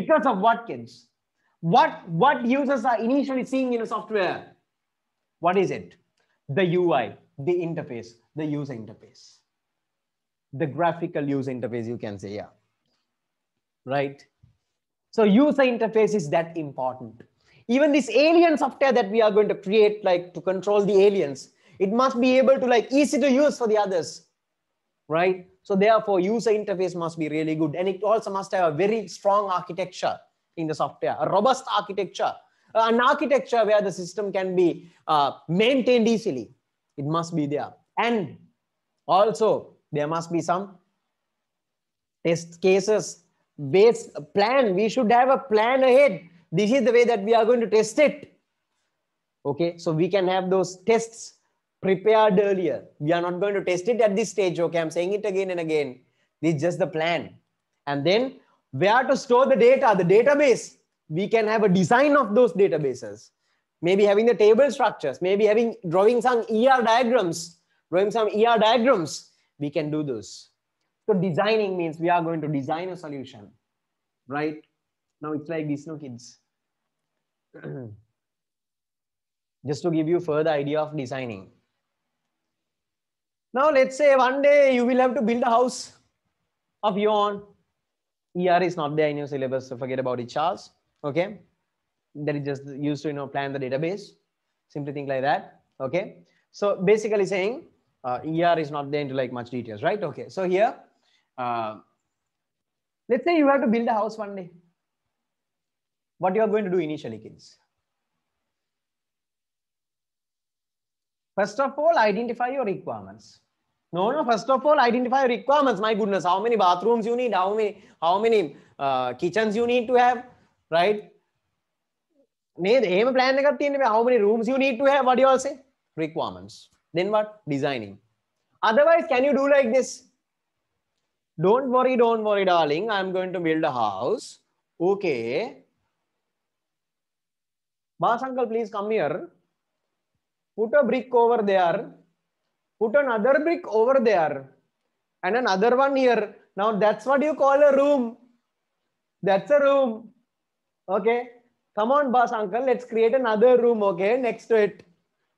Because of Watkins. What, what users are initially seeing in a software? What is it? The UI, the interface, the user interface. The graphical user interface, you can say, yeah. Right? So user interface is that important. Even this alien software that we are going to create, like to control the aliens, it must be able to like easy to use for the others, right? So therefore user interface must be really good. And it also must have a very strong architecture in the software, a robust architecture, uh, an architecture where the system can be uh, maintained easily. It must be there. And also there must be some test cases based plan. We should have a plan ahead. This is the way that we are going to test it. Okay, so we can have those tests prepared earlier. We are not going to test it at this stage. Okay, I'm saying it again and again. This is just the plan. And then where to store the data, the database. We can have a design of those databases. Maybe having the table structures, maybe having drawing some ER diagrams, drawing some ER diagrams. We can do those. So designing means we are going to design a solution, right? Now it's like this, no kids. Just to give you further idea of designing. Now let's say one day you will have to build a house of your own. ER is not there in your syllabus, so forget about it, Charles. Okay. That is just used to you know plan the database. Simply think like that. Okay. So basically saying uh, ER is not there into like much details, right? Okay. So here uh, let's say you have to build a house one day. What you are going to do initially, kids? First of all, identify your requirements. No, no. First of all, identify your requirements. My goodness, how many bathrooms you need? How many? How many uh, kitchens you need to have? Right? නේද එහෙම plan එකක් තියෙන්නේ මේ how many rooms you need to have what do you all say requirements then what designing otherwise can you do like this don't worry, don't worry, darling. I'm going to build a house. Okay. Boss uncle, please come here. Put a brick over there. Put another brick over there. And another one here. Now that's what you call a room. That's a room. Okay. Come on, boss uncle. Let's create another room, okay, next to it.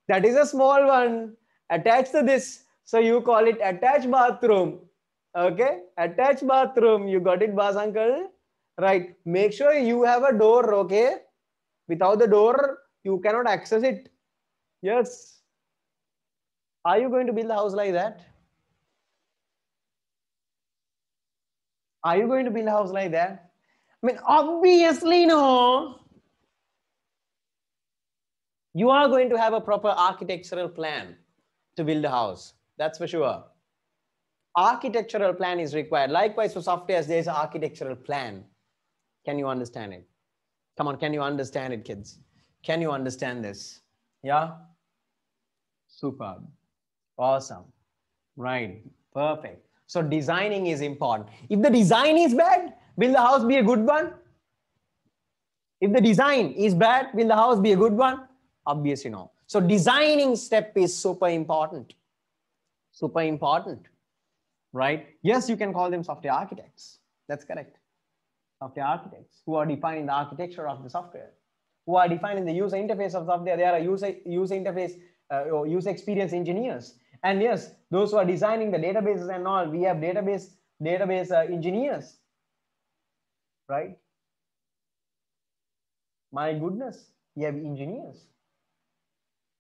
That is a small one. Attached to this. So you call it attached bathroom. Okay, attached bathroom. You got it, Bas uncle? Right. Make sure you have a door, okay? Without the door, you cannot access it. Yes. Are you going to build a house like that? Are you going to build a house like that? I mean, obviously, no. You are going to have a proper architectural plan to build a house. That's for sure architectural plan is required. Likewise, for software, there is an architectural plan. Can you understand it? Come on, can you understand it, kids? Can you understand this? Yeah? Superb. Awesome. Right. Perfect. So designing is important. If the design is bad, will the house be a good one? If the design is bad, will the house be a good one? Obviously no. So designing step is super important. Super important right? Yes, you can call them software architects. That's correct. Software architects who are defining the architecture of the software, who are defining the user interface of software. They are user, user interface uh, or user experience engineers. And yes, those who are designing the databases and all, we have database database uh, engineers, right? My goodness, we have engineers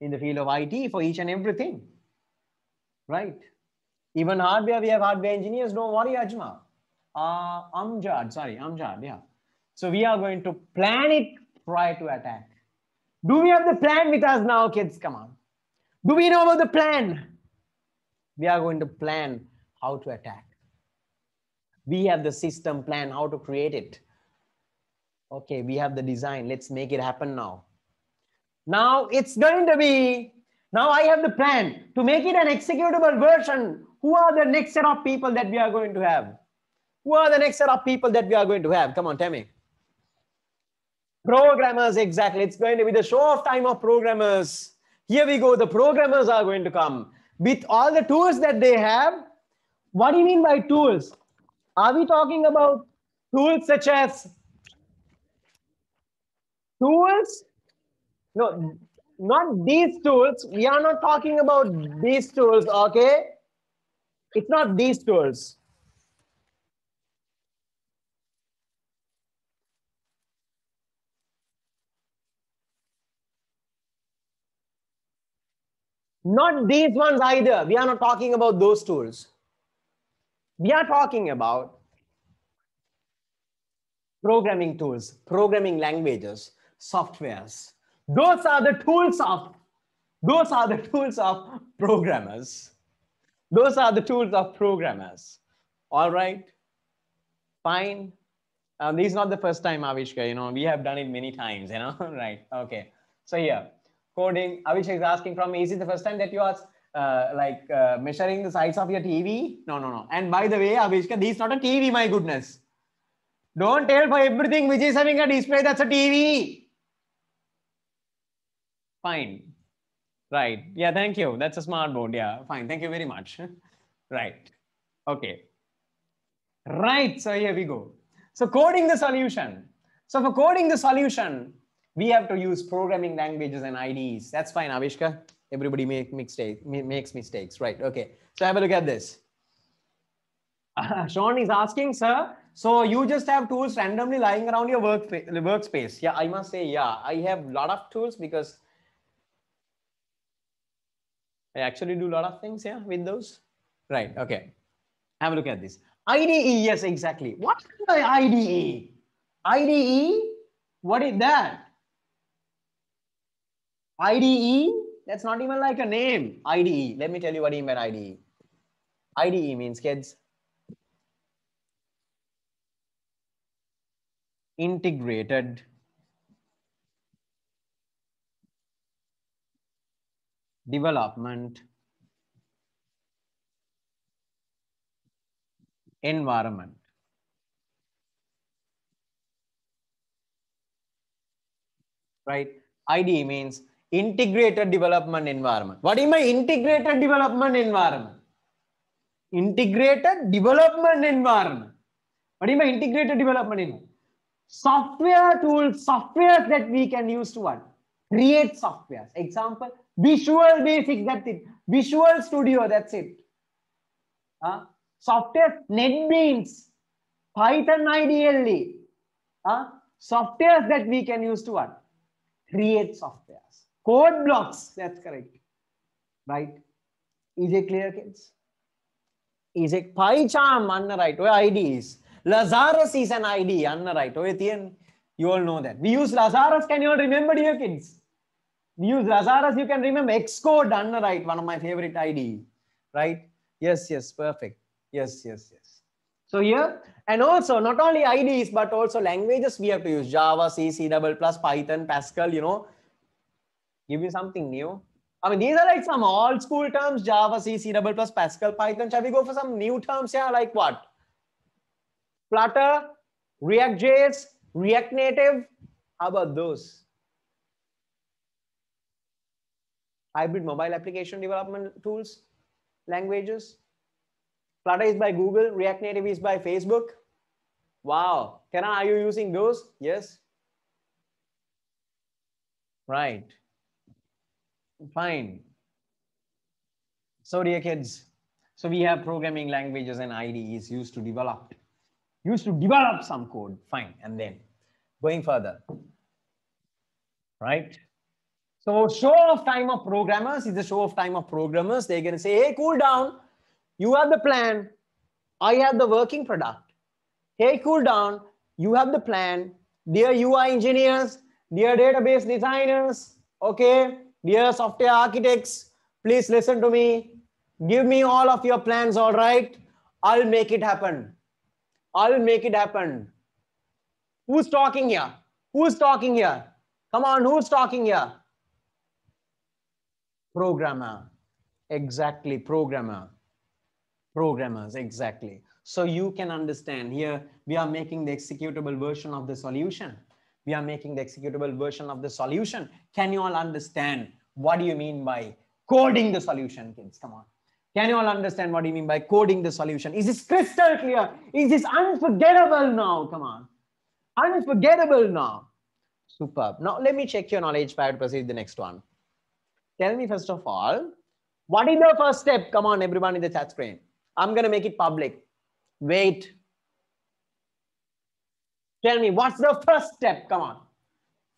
in the field of IT for each and everything, right? Even hardware, we have hardware engineers. Don't worry, Ajma. Uh, Amjad, sorry, Amjad, yeah. So we are going to plan it prior to attack. Do we have the plan with us now, kids? Come on. Do we know about the plan? We are going to plan how to attack. We have the system plan, how to create it. Okay, we have the design. Let's make it happen now. Now it's going to be, now I have the plan to make it an executable version who are the next set of people that we are going to have? Who are the next set of people that we are going to have? Come on, tell me. Programmers, exactly. It's going to be the show of time of programmers. Here we go. The programmers are going to come with all the tools that they have. What do you mean by tools? Are we talking about tools such as tools? No, not these tools. We are not talking about these tools, okay? It's not these tools. Not these ones either. We are not talking about those tools. We are talking about programming tools, programming languages, softwares. Those are the tools of, those are the tools of programmers. Those are the tools of programmers. All right, fine. Um, this is not the first time, Avishka, you know, we have done it many times, you know, right? Okay, so here, coding, Avishka is asking from me, is it the first time that you are uh, like uh, measuring the size of your TV? No, no, no. And by the way, Avishka, this is not a TV, my goodness. Don't tell for everything which is having a display that's a TV. Fine. Right. Yeah, thank you. That's a smart board. Yeah, fine. Thank you very much. right. Okay. Right. So here we go. So coding the solution. So for coding the solution, we have to use programming languages and IDs. That's fine, Avishka. Everybody make mistake, makes mistakes, right? Okay. So have a look at this. Uh, Sean is asking, sir. So you just have tools randomly lying around your work workspace. Yeah, I must say, yeah, I have a lot of tools because I actually do a lot of things here yeah, with those. Right, okay. Have a look at this. IDE, yes, exactly. What is the IDE? IDE, what is that? IDE, that's not even like a name. IDE, let me tell you what I mean IDE. IDE means kids. Integrated development, environment. Right? ID means integrated development environment. What do you mean integrated development environment? Integrated development environment. What do you mean integrated development environment? Software tools, software that we can use to what? create softwares. Example, Visual Basic, that's it. Visual Studio, that's it. Uh, software, NetBeans, Python IDLE. Uh, softwares that we can use to what? Create softwares. Code blocks, that's correct. Right? Is it clear, kids? Is it PyCharm? Anna right, Or IDs? Lazarus is an ID, Anna right, where you all know that. We use Lazarus. Can you all remember, dear kids? We use Lazarus. You can remember Xcode done right. One of my favorite IDE, right? Yes, yes, perfect. Yes, yes, yes. So here, and also not only IDs, but also languages we have to use Java, C, C++, Python, Pascal, you know, give me something new. I mean, these are like some old school terms, Java, C, C++, Pascal, Python. Shall we go for some new terms here? Like what? Flutter, React.js, React Native, how about those? Hybrid mobile application development tools, languages. Flutter is by Google, React Native is by Facebook. Wow, Tana, are you using those? Yes. Right. Fine. So dear kids, so we have programming languages and IDEs used to develop, used to develop some code, fine. And then going further, right? So show of time of programmers is the show of time of programmers. They're going to say, hey, cool down. You have the plan. I have the working product. Hey, cool down. You have the plan. Dear UI engineers, dear database designers, okay, dear software architects, please listen to me. Give me all of your plans, all right? I'll make it happen. I'll make it happen. Who's talking here? Who's talking here? Come on, who's talking here? Programmer. Exactly, programmer. Programmers, exactly. So you can understand here, we are making the executable version of the solution. We are making the executable version of the solution. Can you all understand? What do you mean by coding the solution, kids? Come on. Can you all understand what do you mean by coding the solution? Is this crystal clear? Is this unforgettable now? Come on. Unforgettable now. Superb. Now, let me check your knowledge prior to proceed the next one. Tell me, first of all, what is the first step? Come on, everyone in the chat screen. I'm going to make it public. Wait. Tell me, what's the first step? Come on.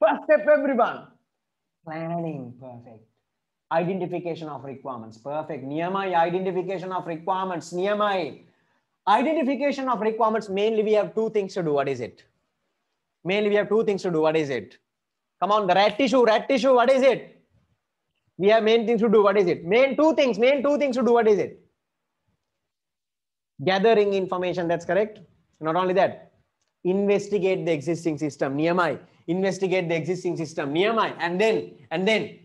First step, everyone. Planning. Perfect. Identification of requirements. Perfect. Niyamai, identification of requirements. Niyamai. Identification of requirements. Mainly, we have two things to do. What is it? Mainly, we have two things to do. What is it? Come on, the rat tissue, Red tissue, what is it? We have main things to do. What is it? Main two things, main two things to do. What is it? Gathering information, that's correct. Not only that, investigate the existing system, NMI. Investigate the existing system, NMI. And then, and then,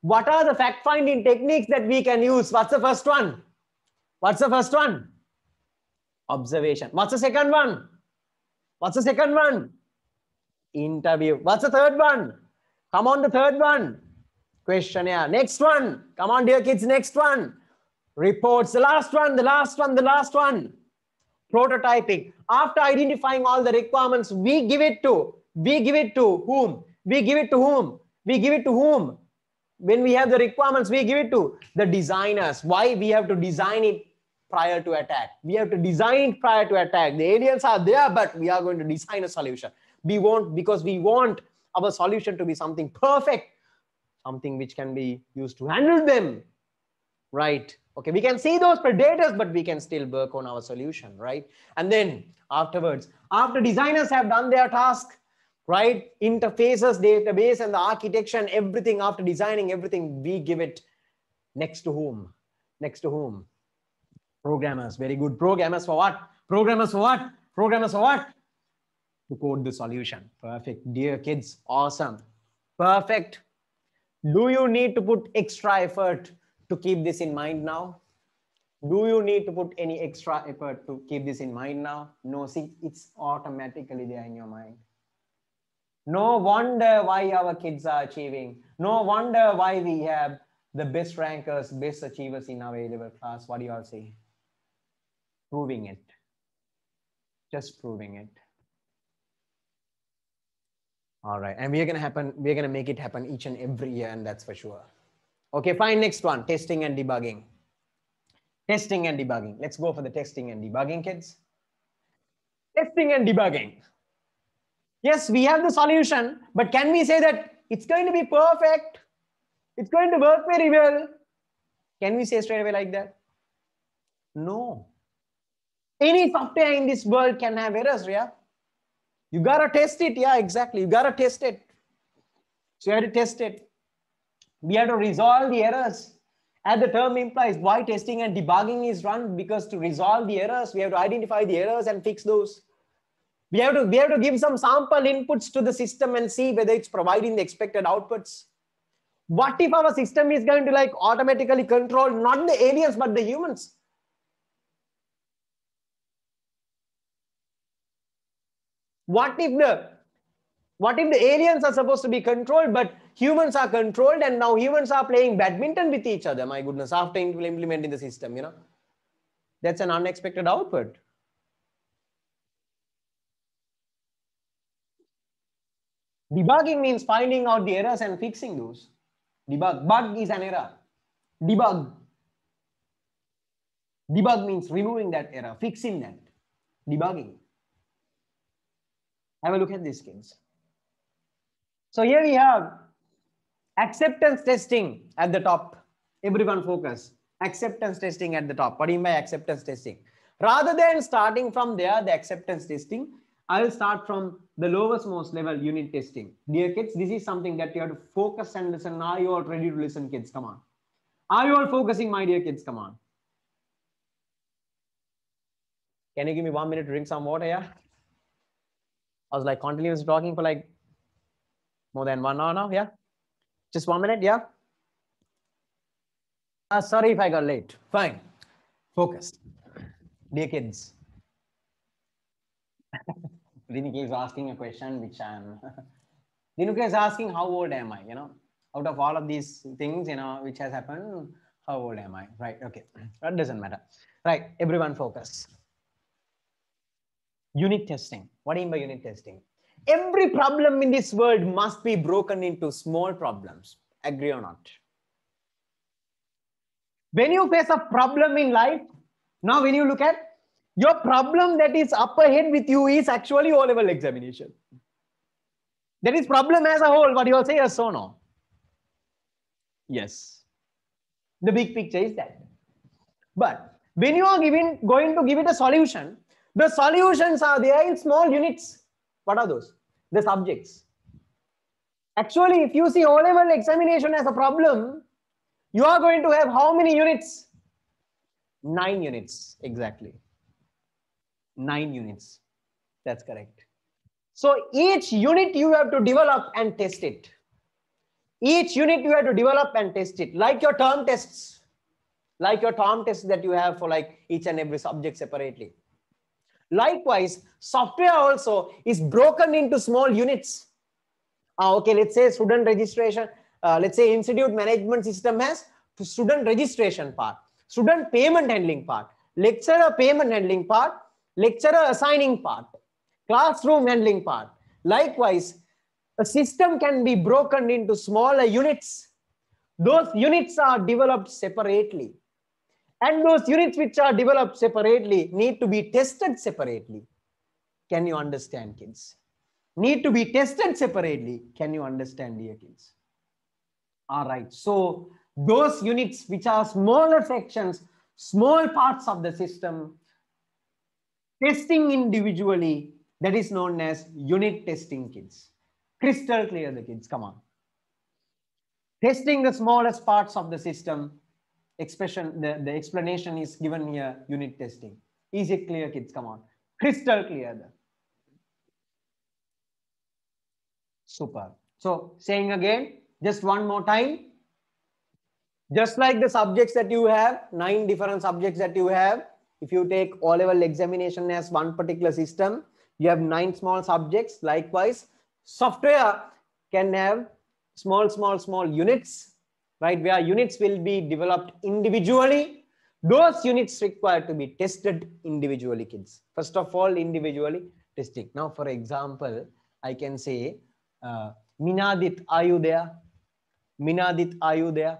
what are the fact finding techniques that we can use? What's the first one? What's the first one? Observation. What's the second one? What's the second one? interview. What's the third one? Come on, the third one. Questionnaire. Next one. Come on, dear kids. Next one. Reports. The last one. The last one. The last one. Prototyping. After identifying all the requirements, we give it to. We give it to whom? We give it to whom? We give it to whom? When we have the requirements, we give it to the designers. Why we have to design it prior to attack? We have to design it prior to attack. The aliens are there, but we are going to design a solution. We want because we want our solution to be something perfect, something which can be used to handle them, right? Okay, we can see those predators, but we can still work on our solution, right? And then afterwards, after designers have done their task, right? Interfaces, database, and the architecture and everything after designing everything, we give it next to whom? Next to whom? Programmers, very good. Programmers for what? Programmers for what? Programmers for what? to code the solution. Perfect. Dear kids, awesome. Perfect. Do you need to put extra effort to keep this in mind now? Do you need to put any extra effort to keep this in mind now? No, see, it's automatically there in your mind. No wonder why our kids are achieving. No wonder why we have the best rankers, best achievers in our A-level class. What do you all say? Proving it. Just proving it. All right. And we're going to happen. We're going to make it happen each and every year. And that's for sure. Okay, fine. Next one, testing and debugging. Testing and debugging. Let's go for the testing and debugging, kids. Testing and debugging. Yes, we have the solution, but can we say that it's going to be perfect? It's going to work very well. Can we say straight away like that? No. Any software in this world can have errors, yeah? You gotta test it. Yeah, exactly. You gotta test it. So you had to test it. We had to resolve the errors. As the term implies, why testing and debugging is run because to resolve the errors, we have to identify the errors and fix those. We have to, we have to give some sample inputs to the system and see whether it's providing the expected outputs. What if our system is going to like automatically control not the aliens, but the humans? What if the what if the aliens are supposed to be controlled, but humans are controlled, and now humans are playing badminton with each other? My goodness, after implementing the system, you know, that's an unexpected output. Debugging means finding out the errors and fixing those. Debug. Bug is an error. Debug. Debug means removing that error, fixing that, debugging. Have a look at these things. So here we have acceptance testing at the top. Everyone focus. Acceptance testing at the top. What do you mean by acceptance testing? Rather than starting from there, the acceptance testing, I will start from the lowest most level unit testing. Dear kids, this is something that you have to focus and listen. Are you all ready to listen, kids? Come on. Are you all focusing, my dear kids? Come on. Can you give me one minute to drink some water? Yeah. I was like continuously talking for like more than one hour now. Yeah. Just one minute. Yeah. Uh, sorry if I got late. Fine. Focus. Dear kids. Dinu is asking a question which I'm. Dinu is asking, how old am I? You know, out of all of these things, you know, which has happened, how old am I? Right. Okay. That doesn't matter. Right. Everyone focus. Unit testing. What do you mean by unit testing? Every problem in this world must be broken into small problems. Agree or not? When you face a problem in life, now when you look at your problem that is up ahead with you is actually O level examination. There is problem as a whole, what you all say yes or no? Yes. The big picture is that. But when you are given, going to give it a solution, the solutions are there in small units. What are those? The subjects. Actually, if you see O-level examination as a problem, you are going to have how many units? Nine units, exactly. Nine units. That's correct. So each unit you have to develop and test it. Each unit you have to develop and test it, like your term tests, like your term tests that you have for like each and every subject separately. Likewise, software also is broken into small units. Uh, okay, let's say student registration, uh, let's say institute management system has student registration part, student payment handling part, lecturer payment handling part, lecturer assigning part, classroom handling part. Likewise, a system can be broken into smaller units. Those units are developed separately. And those units which are developed separately need to be tested separately. Can you understand, kids? Need to be tested separately. Can you understand, dear kids? All right. So those units which are smaller sections, small parts of the system, testing individually, that is known as unit testing, kids. Crystal clear, the kids. Come on. Testing the smallest parts of the system expression, the, the explanation is given here, unit testing. Is it clear, kids? Come on. Crystal clear. Super. So saying again, just one more time. Just like the subjects that you have, nine different subjects that you have, if you take O-level examination as one particular system, you have nine small subjects. Likewise, software can have small, small, small units right? Where units will be developed individually. Those units require to be tested individually, kids. First of all, individually testing. Now, for example, I can say, uh, Minadit, are you there? Minadit, are you there?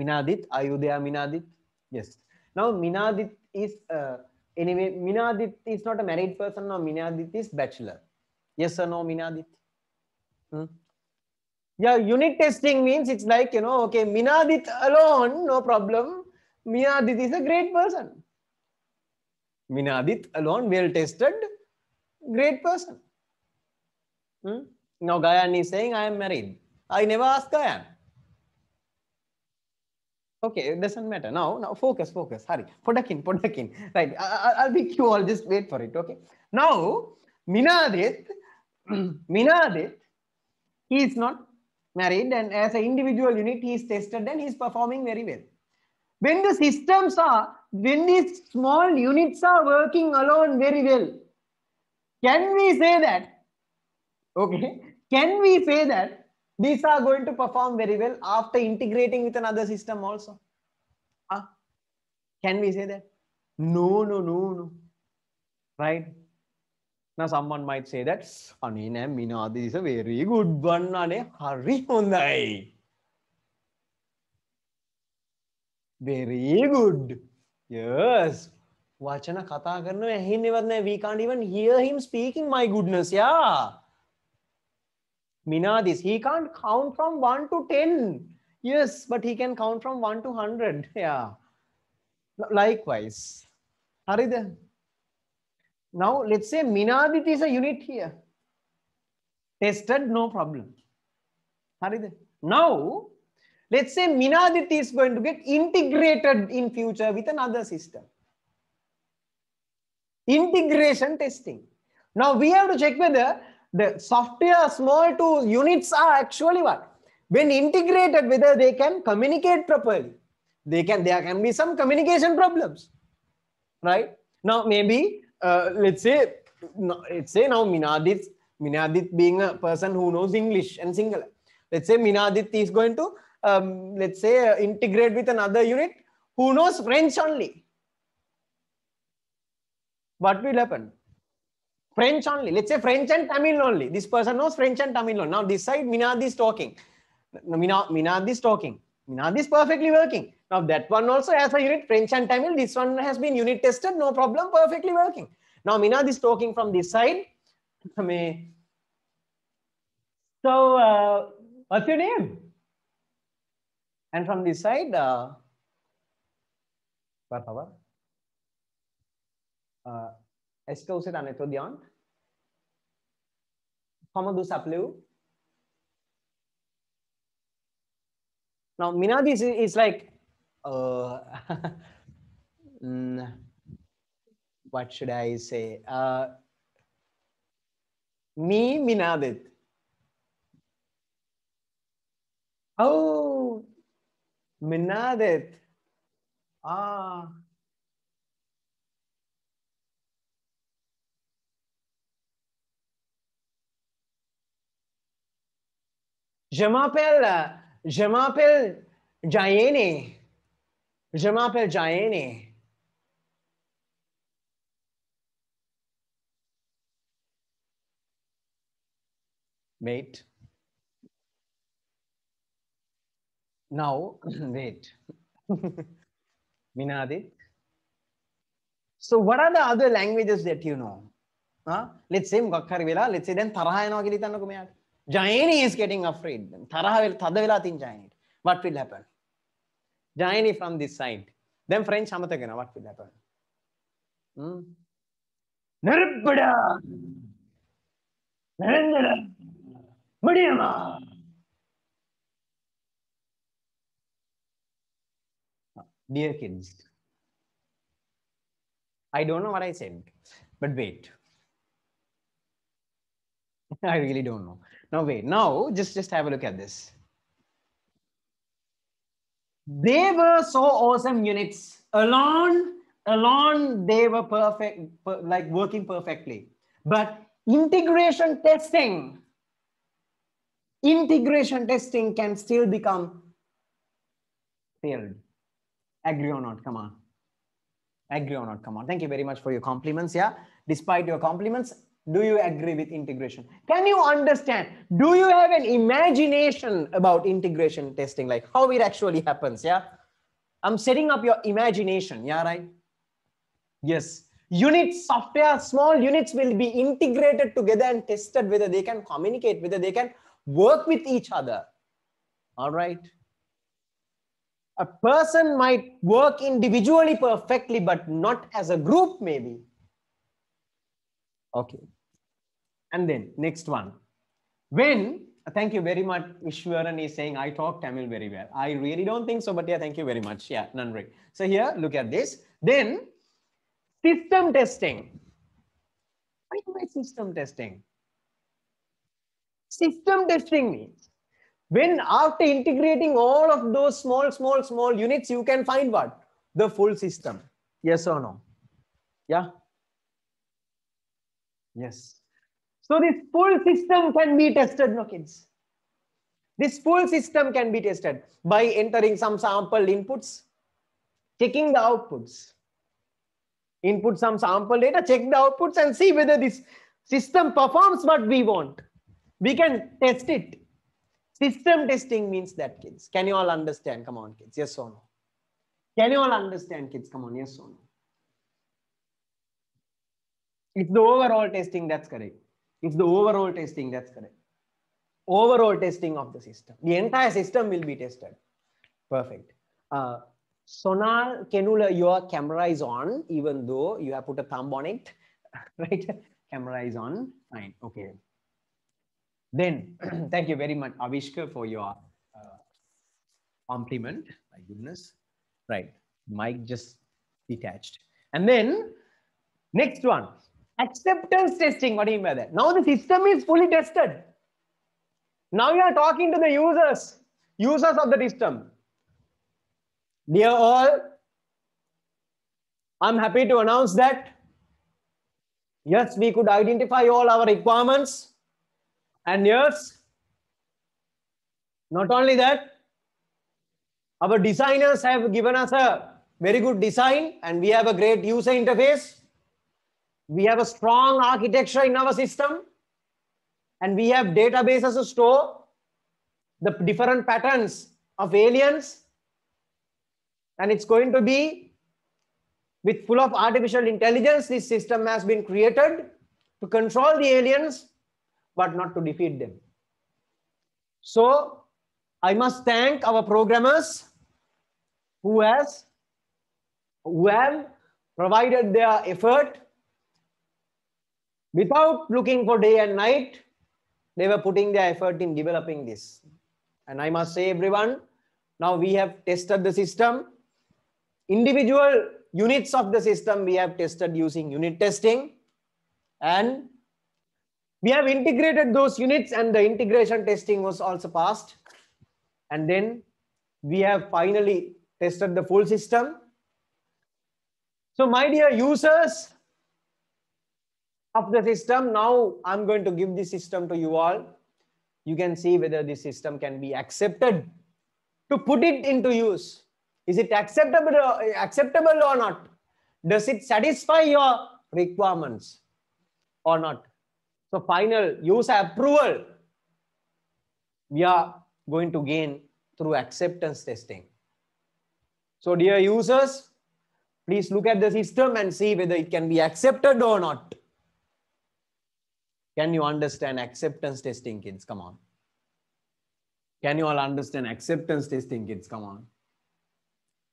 Minadit, are you there, Minadit? Yes. Now, Minadit is, uh, anyway, Minadit is not a married person. no Minadit is bachelor. Yes or no, Minadit? Hmm? Yeah, unit testing means it's like, you know, okay, Minadit alone, no problem. Minadit is a great person. Minadit alone, well tested, great person. Hmm? Now Gayan is saying, I am married. I never asked Gayan. Okay, it doesn't matter. Now, now focus, focus. Hurry. it in. Right. I, will be you all. Just wait for it. Okay. Now, Minadit, Minadit, he is not married and as an individual unit he is tested and he is performing very well. When the systems are, when these small units are working alone very well, can we say that, okay, can we say that these are going to perform very well after integrating with another system also? Huh? Can we say that? No, no, no, no. Right? Now someone might say that අනේ නෑ මිනාදි is a very good one අනේ හරි හොඳයි. Very good. Yes. වචන කතා කරනවා ඇහෙන්නේවත් නෑ we can't even hear him speaking my goodness yeah. Minadis he can't count from 1 to 10. Yes, but he can count from 1 to 100. Yeah. Likewise. හරිද? Now let's say Minadit is a unit here. Tested, no problem. Now, let's say Minadit is going to get integrated in future with another system. Integration testing. Now we have to check whether the software small to units are actually what? When integrated, whether they can communicate properly. They can, there can be some communication problems, right? Now maybe uh, let's say let's say now Minadit Minadit being a person who knows English and Sinhala. Let's say Minadit is going to um, let's say uh, integrate with another unit who knows French only. What will happen? French only. Let's say French and Tamil only. This person knows French and Tamil only. Now this side Minadi is talking. Minadi is talking. Minadi is perfectly working. Now that one also has a unit French and Tamil. This one has been unit tested, no problem, perfectly working. Now Minad is talking from this side. So uh, what's your name? And from this side, uh, por favor. Uh, est-ce que Now, Minad is, is like uh, mm, what should I say? Uh, me minadit. Oh, minadit. Ah. Je m'appelle, je m'appelle Jayene. Je m'appelle Jaini. Mate. Now, wait. Minadit. So what are the other languages that you know? Huh? Let's say මොකක් හරි වෙලා let's say දැන් තරහ යනවා කියලා හිතන්නකෝ මෙයාට. Jayani is getting afraid. තරහ වෙලා තද වෙලා තින් ජයනිට. What will happen? Jaini from this side. Then French Amatagana, what will happen? Hmm? Narabada! Narendra! Madhyama! Dear kids, I don't know what I said, but wait. I really don't know. Now wait. Now just just have a look at this. They were so awesome units. Alone, alone, they were perfect, per, like working perfectly. But integration testing, integration testing can still become failed. Agree or not? Come on. Agree or not? Come on. Thank you very much for your compliments. Yeah. Despite your compliments, do you agree with integration can you understand do you have an imagination about integration testing like how it actually happens yeah i'm setting up your imagination yeah right yes unit software small units will be integrated together and tested whether they can communicate whether they can work with each other all right a person might work individually perfectly but not as a group maybe okay and then next one. When, uh, thank you very much, Ishwaran is saying, I talk Tamil very well. I really don't think so, but yeah, thank you very much. Yeah, Nandri. So here, look at this. Then system testing. Why do I system testing? System testing means when after integrating all of those small, small, small units, you can find what? The full system. Yes or no? Yeah? Yes. So this full system can be tested, no kids. This full system can be tested by entering some sample inputs, checking the outputs. Input some sample data, check the outputs and see whether this system performs what we want. We can test it. System testing means that, kids. Can you all understand? Come on, kids. Yes or no? Can you all understand, kids? Come on, yes or no? It's the overall testing that's correct. It's the overall testing, that's correct. Overall testing of the system. The entire system will be tested. Perfect. Uh, sonar cannula, your camera is on, even though you have put a thumb on it, right? camera is on, fine, okay. Then, thank you very much, Avishka, for your uh, compliment. My goodness. Right, mic just detached. And then, next one, acceptance testing. What do you mean by that? Now the system is fully tested. Now you are talking to the users, users of the system. Dear all, I'm happy to announce that yes, we could identify all our requirements. And yes, not only that, our designers have given us a very good design and we have a great user interface. We have a strong architecture in our system and we have databases to store the different patterns of aliens. And it's going to be with full of artificial intelligence, this system has been created to control the aliens, but not to defeat them. So I must thank our programmers who has who have provided their effort Without looking for day and night, they were putting their effort in developing this. And I must say everyone, now we have tested the system. Individual units of the system we have tested using unit testing. And we have integrated those units and the integration testing was also passed. And then we have finally tested the full system. So my dear users, of the system. Now I'm going to give the system to you all. You can see whether this system can be accepted to put it into use. Is it acceptable or, uh, acceptable or not? Does it satisfy your requirements or not? So final use approval we are going to gain through acceptance testing. So dear users, please look at the system and see whether it can be accepted or not. Can you understand acceptance testing, kids? Come on. Can you all understand acceptance testing, kids? Come on.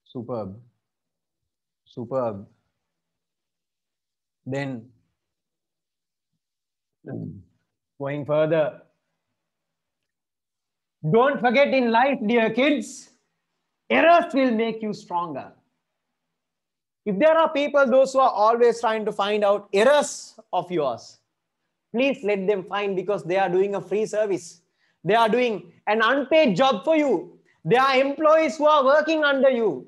Superb. Superb. Then going further. Don't forget in life, dear kids, errors will make you stronger. If there are people, those who are always trying to find out errors of yours, please let them find because they are doing a free service. They are doing an unpaid job for you. They are employees who are working under you,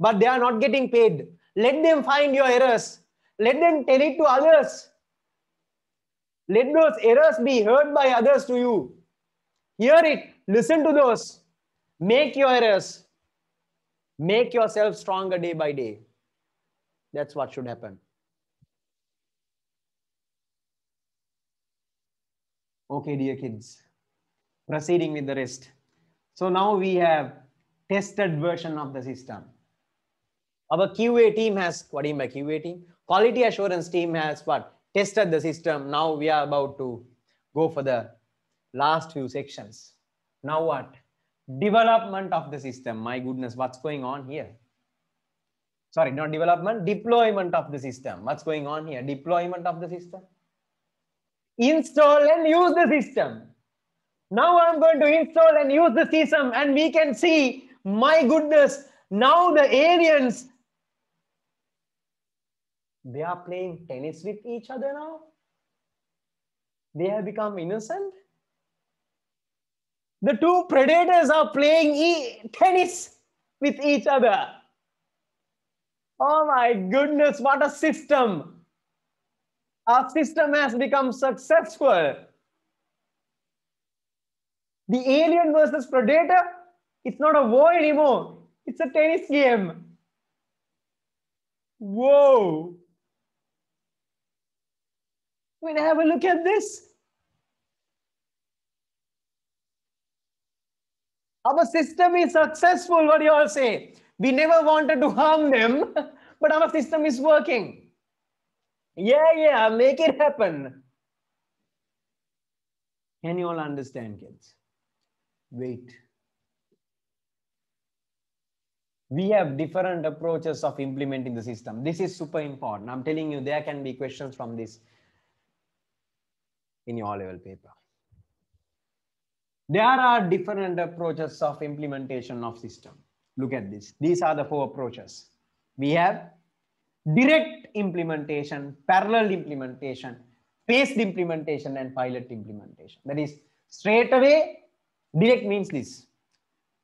but they are not getting paid. Let them find your errors. Let them tell it to others. Let those errors be heard by others to you. Hear it. Listen to those. Make your errors. Make yourself stronger day by day. That's what should happen. Okay, dear kids, proceeding with the rest. So now we have tested version of the system. Our QA team has, what do you mean by QA team? Quality assurance team has what? Tested the system. Now we are about to go for the last few sections. Now what? Development of the system. My goodness, what's going on here? Sorry, not development, deployment of the system. What's going on here? Deployment of the system install and use the system. Now I'm going to install and use the system and we can see, my goodness, now the aliens, they are playing tennis with each other now. They have become innocent. The two predators are playing e tennis with each other. Oh my goodness, what a system our system has become successful. The alien versus predator, it's not a war anymore. It's a tennis game. Whoa. we have a look at this. Our system is successful, what do you all say? We never wanted to harm them, but our system is working. Yeah, yeah, make it happen. Can you all understand, kids? Wait. We have different approaches of implementing the system. This is super important. I'm telling you, there can be questions from this in your level paper. There are different approaches of implementation of system. Look at this. These are the four approaches. We have direct implementation, parallel implementation, phased implementation, and pilot implementation. That is straight away, direct means this.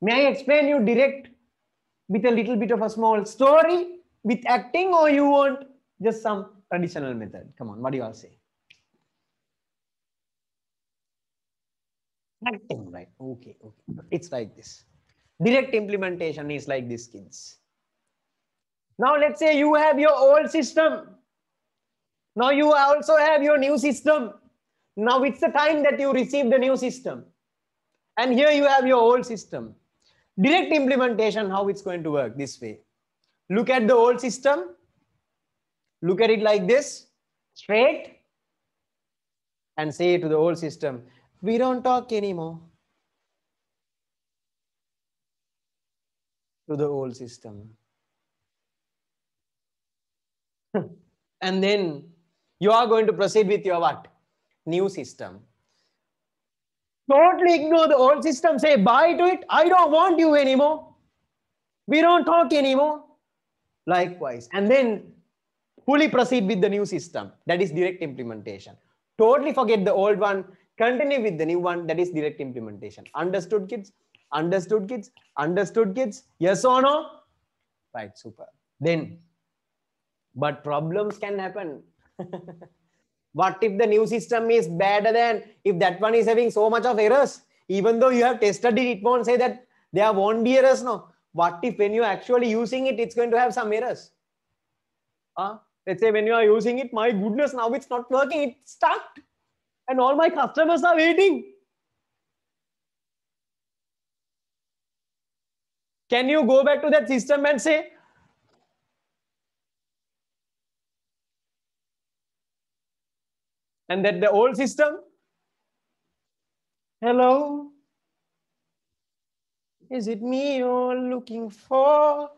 May I explain you direct with a little bit of a small story with acting or you want just some traditional method? Come on, what do you all say? Acting, right? Okay, okay. It's like this. Direct implementation is like this, kids. Now let's say you have your old system. Now you also have your new system. Now it's the time that you receive the new system. And here you have your old system. Direct implementation, how it's going to work this way. Look at the old system. Look at it like this, straight. And say to the old system, we don't talk anymore. To the old system and then you are going to proceed with your what? New system. Totally ignore the old system. Say bye to it. I don't want you anymore. We don't talk anymore. Likewise. And then fully proceed with the new system. That is direct implementation. Totally forget the old one. Continue with the new one. That is direct implementation. Understood, kids? Understood, kids? Understood, kids? Yes or no? Right, super. Then but problems can happen what if the new system is better than if that one is having so much of errors even though you have tested it it won't say that there won't be errors no what if when you're actually using it it's going to have some errors uh, let's say when you are using it my goodness now it's not working it's stuck and all my customers are waiting can you go back to that system and say And that the old system, hello, is it me you're looking for?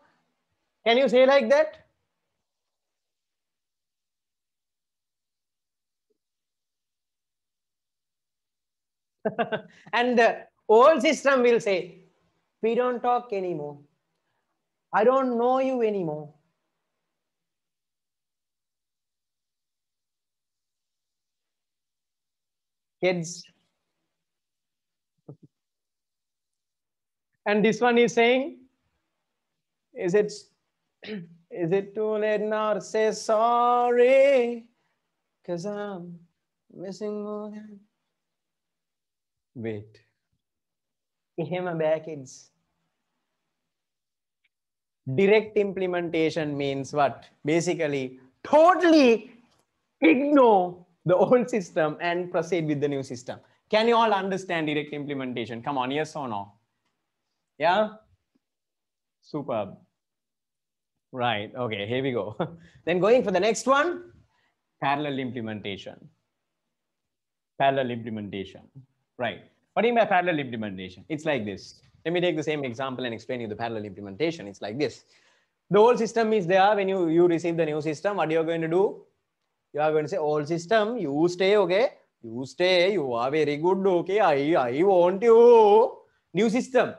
Can you say like that? and the old system will say, we don't talk anymore. I don't know you anymore. heads. And this one is saying, is it, is it too late now to say sorry? Cause I'm missing more than. Wait. එහෙම kids. Direct implementation means what? Basically, totally ignore the old system and proceed with the new system. Can you all understand direct implementation? Come on, yes or no? Yeah? Superb. Right, okay, here we go. then going for the next one, parallel implementation. Parallel implementation, right. What do you mean by parallel implementation? It's like this. Let me take the same example and explain you the parallel implementation. It's like this. The old system is there when you, you receive the new system, what you're going to do? you are going to say old system you stay okay you stay you are very good okay i i want you new system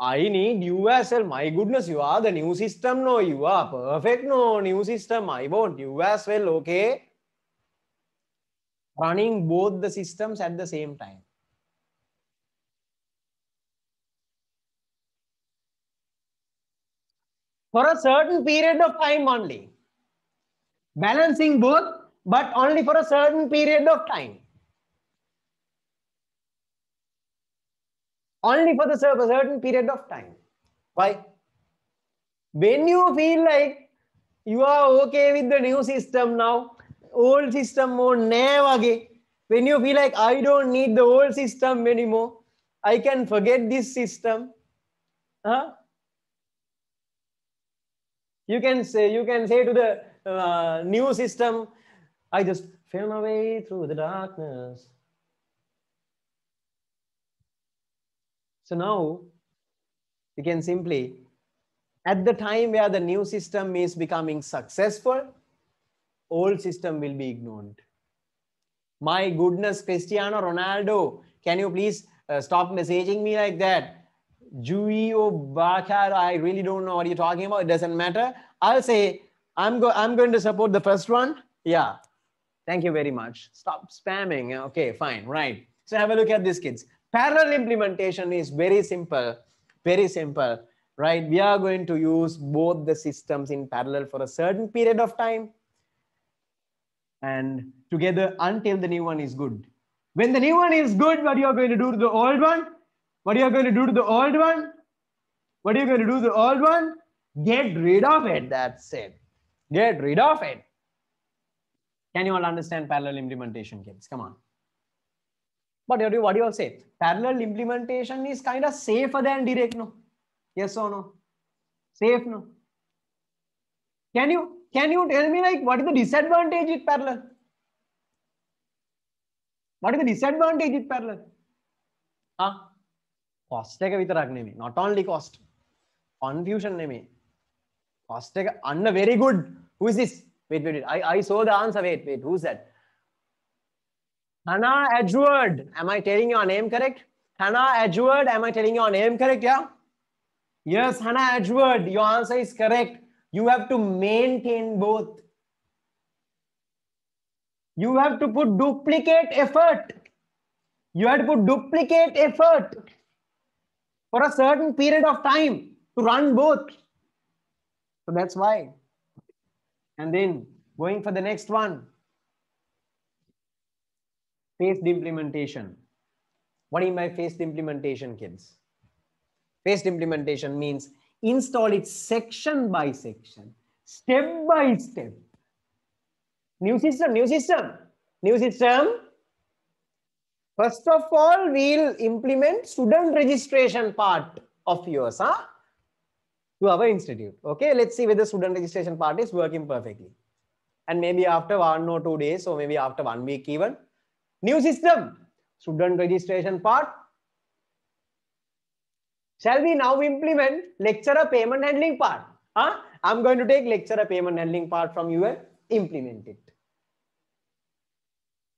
i need you as well my goodness you are the new system no you are perfect no new system i want you as well okay running both the systems at the same time for a certain period of time only balancing both, but only for a certain period of time. Only for the certain period of time. Why? When you feel like you are okay with the new system now, old system more never again. When you feel like I don't need the old system anymore, I can forget this system. Huh? You can say you can say to the uh, new system. I just fell my way through the darkness. So now you can simply, at the time where the new system is becoming successful, old system will be ignored. My goodness, Cristiano Ronaldo, can you please uh, stop messaging me like that? Julio or oh, Bakar, I really don't know what you're talking about. It doesn't matter. I'll say I'm, go I'm going to support the first one. Yeah. Thank you very much. Stop spamming. Okay, fine. Right. So have a look at this, kids. Parallel implementation is very simple. Very simple, right? We are going to use both the systems in parallel for a certain period of time and together until the new one is good. When the new one is good, what you are going to do to the old one? What you are going to do to the old one? What are you going to do to the old one? Get rid of it, that's it. Get rid of it. Can you all understand parallel implementation, kids? Come on. But what do you all say? Parallel implementation is kind of safer than direct, no? Yes or no? Safe, no? Can you can you tell me like what is the disadvantage with parallel? What is the disadvantage with parallel? Huh? කොස්ට එක විතරක් නෙමේ නොටොන්ලි කොස්ට කොන්ෆියෂන් Cost කොස්ට එක very good. Who is this? Wait, wait, wait. I, I saw the answer. Wait, wait. Who's that? Hannah Edward. Am I telling your name correct? Hannah Edward. Am I telling your name correct? Yeah. Yes, Hannah Edward. Your answer is correct. You have to maintain both. You have to put duplicate effort. You have to put duplicate effort for a certain period of time to run both. So that's why and then going for the next one, phased implementation. What do you mean by phased implementation, kids? Phased implementation means install it section by section, step by step. New system, new system, new system. First of all, we'll implement student registration part of yours. Huh? to our institute. Okay, let's see whether student registration part is working perfectly. And maybe after one or two days, or maybe after one week even, new system, student registration part, shall we now implement lecturer payment handling part? Huh? I'm going to take lecturer payment handling part from you and implement it.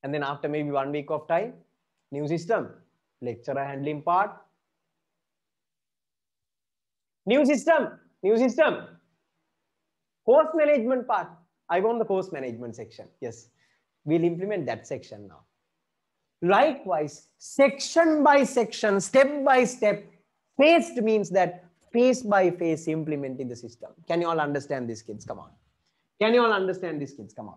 And then after maybe one week of time, new system, lecturer handling part, New system, new system. Course management part. I want the course management section. Yes, we'll implement that section now. Likewise, section by section, step by step, phased means that phase by phase implementing the system. Can you all understand these kids? Come on. Can you all understand these kids? Come on.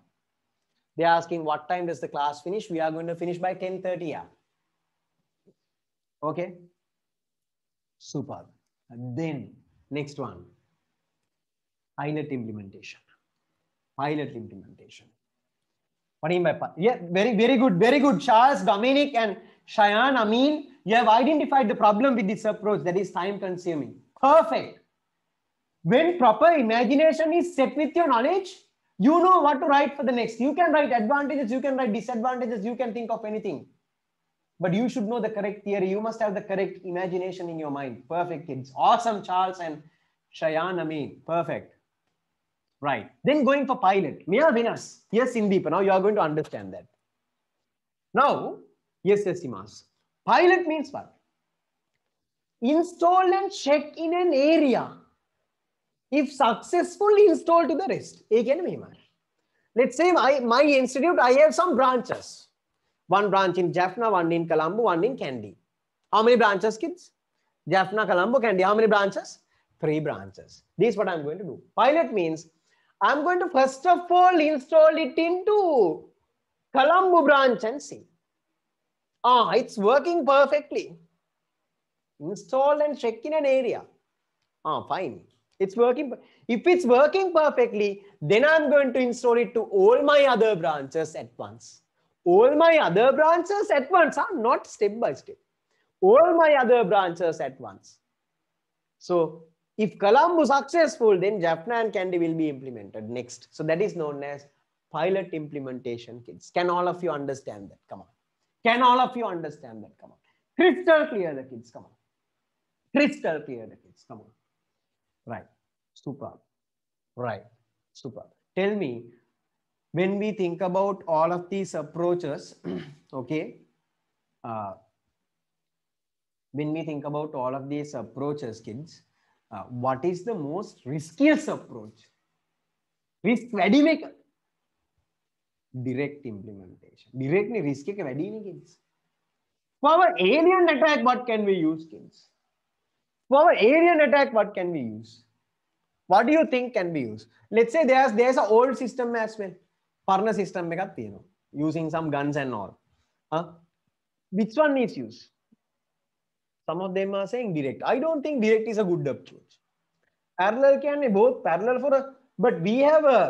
They're asking what time does the class finish? We are going to finish by 10.30. Yeah. Okay. Super. And then next one, pilot implementation. Pilot implementation. What do you mean by yeah? Very very good, very good. Charles, Dominic, and I Amin, you have identified the problem with this approach that is time consuming. Perfect. When proper imagination is set with your knowledge, you know what to write for the next. You can write advantages, you can write disadvantages, you can think of anything but you should know the correct theory. You must have the correct imagination in your mind. Perfect kids. Awesome, Charles and Shayan Amin. Perfect. Right. Then going for pilot. Mia Venus. Yes, Indeepa. Now you are going to understand that. Now, yes, yes, Simas. Pilot means what? Install and check in an area. If successfully installed, to the rest. Again, Let's say my, my institute, I have some branches. One branch in Jaffna, one in Colombo, one in Kandy. How many branches, kids? Jaffna, Colombo, Kandy. How many branches? Three branches. This is what I'm going to do. Pilot means I'm going to first of all install it into Colombo branch and see. Ah, it's working perfectly. Install and check in an area. Ah, fine. It's working. If it's working perfectly, then I'm going to install it to all my other branches at once all my other branches at once are not step by step. All my other branches at once. So if Columbus successful, then Jaffna and Candy will be implemented next. So that is known as pilot implementation kids. Can all of you understand that? Come on. Can all of you understand that? Come on. Crystal clear the kids. Come on. Crystal clear the kids. Come on. Right. Super. Right. Super. Tell me, when we think about all of these approaches, okay, uh, when we think about all of these approaches, kids, uh, what is the most riskiest approach? Risk Ready, make direct implementation. Directly risk එක kids. For our alien attack, what can we use, kids? For our alien attack, what can we use? What do you think can be used? Let's say there's there's an old system as well. පරණ system එකක් තියෙනවා using some guns and all huh? which one needs use some of them are saying direct i don't think direct is a good approach parallel can be both parallel for a, but we have a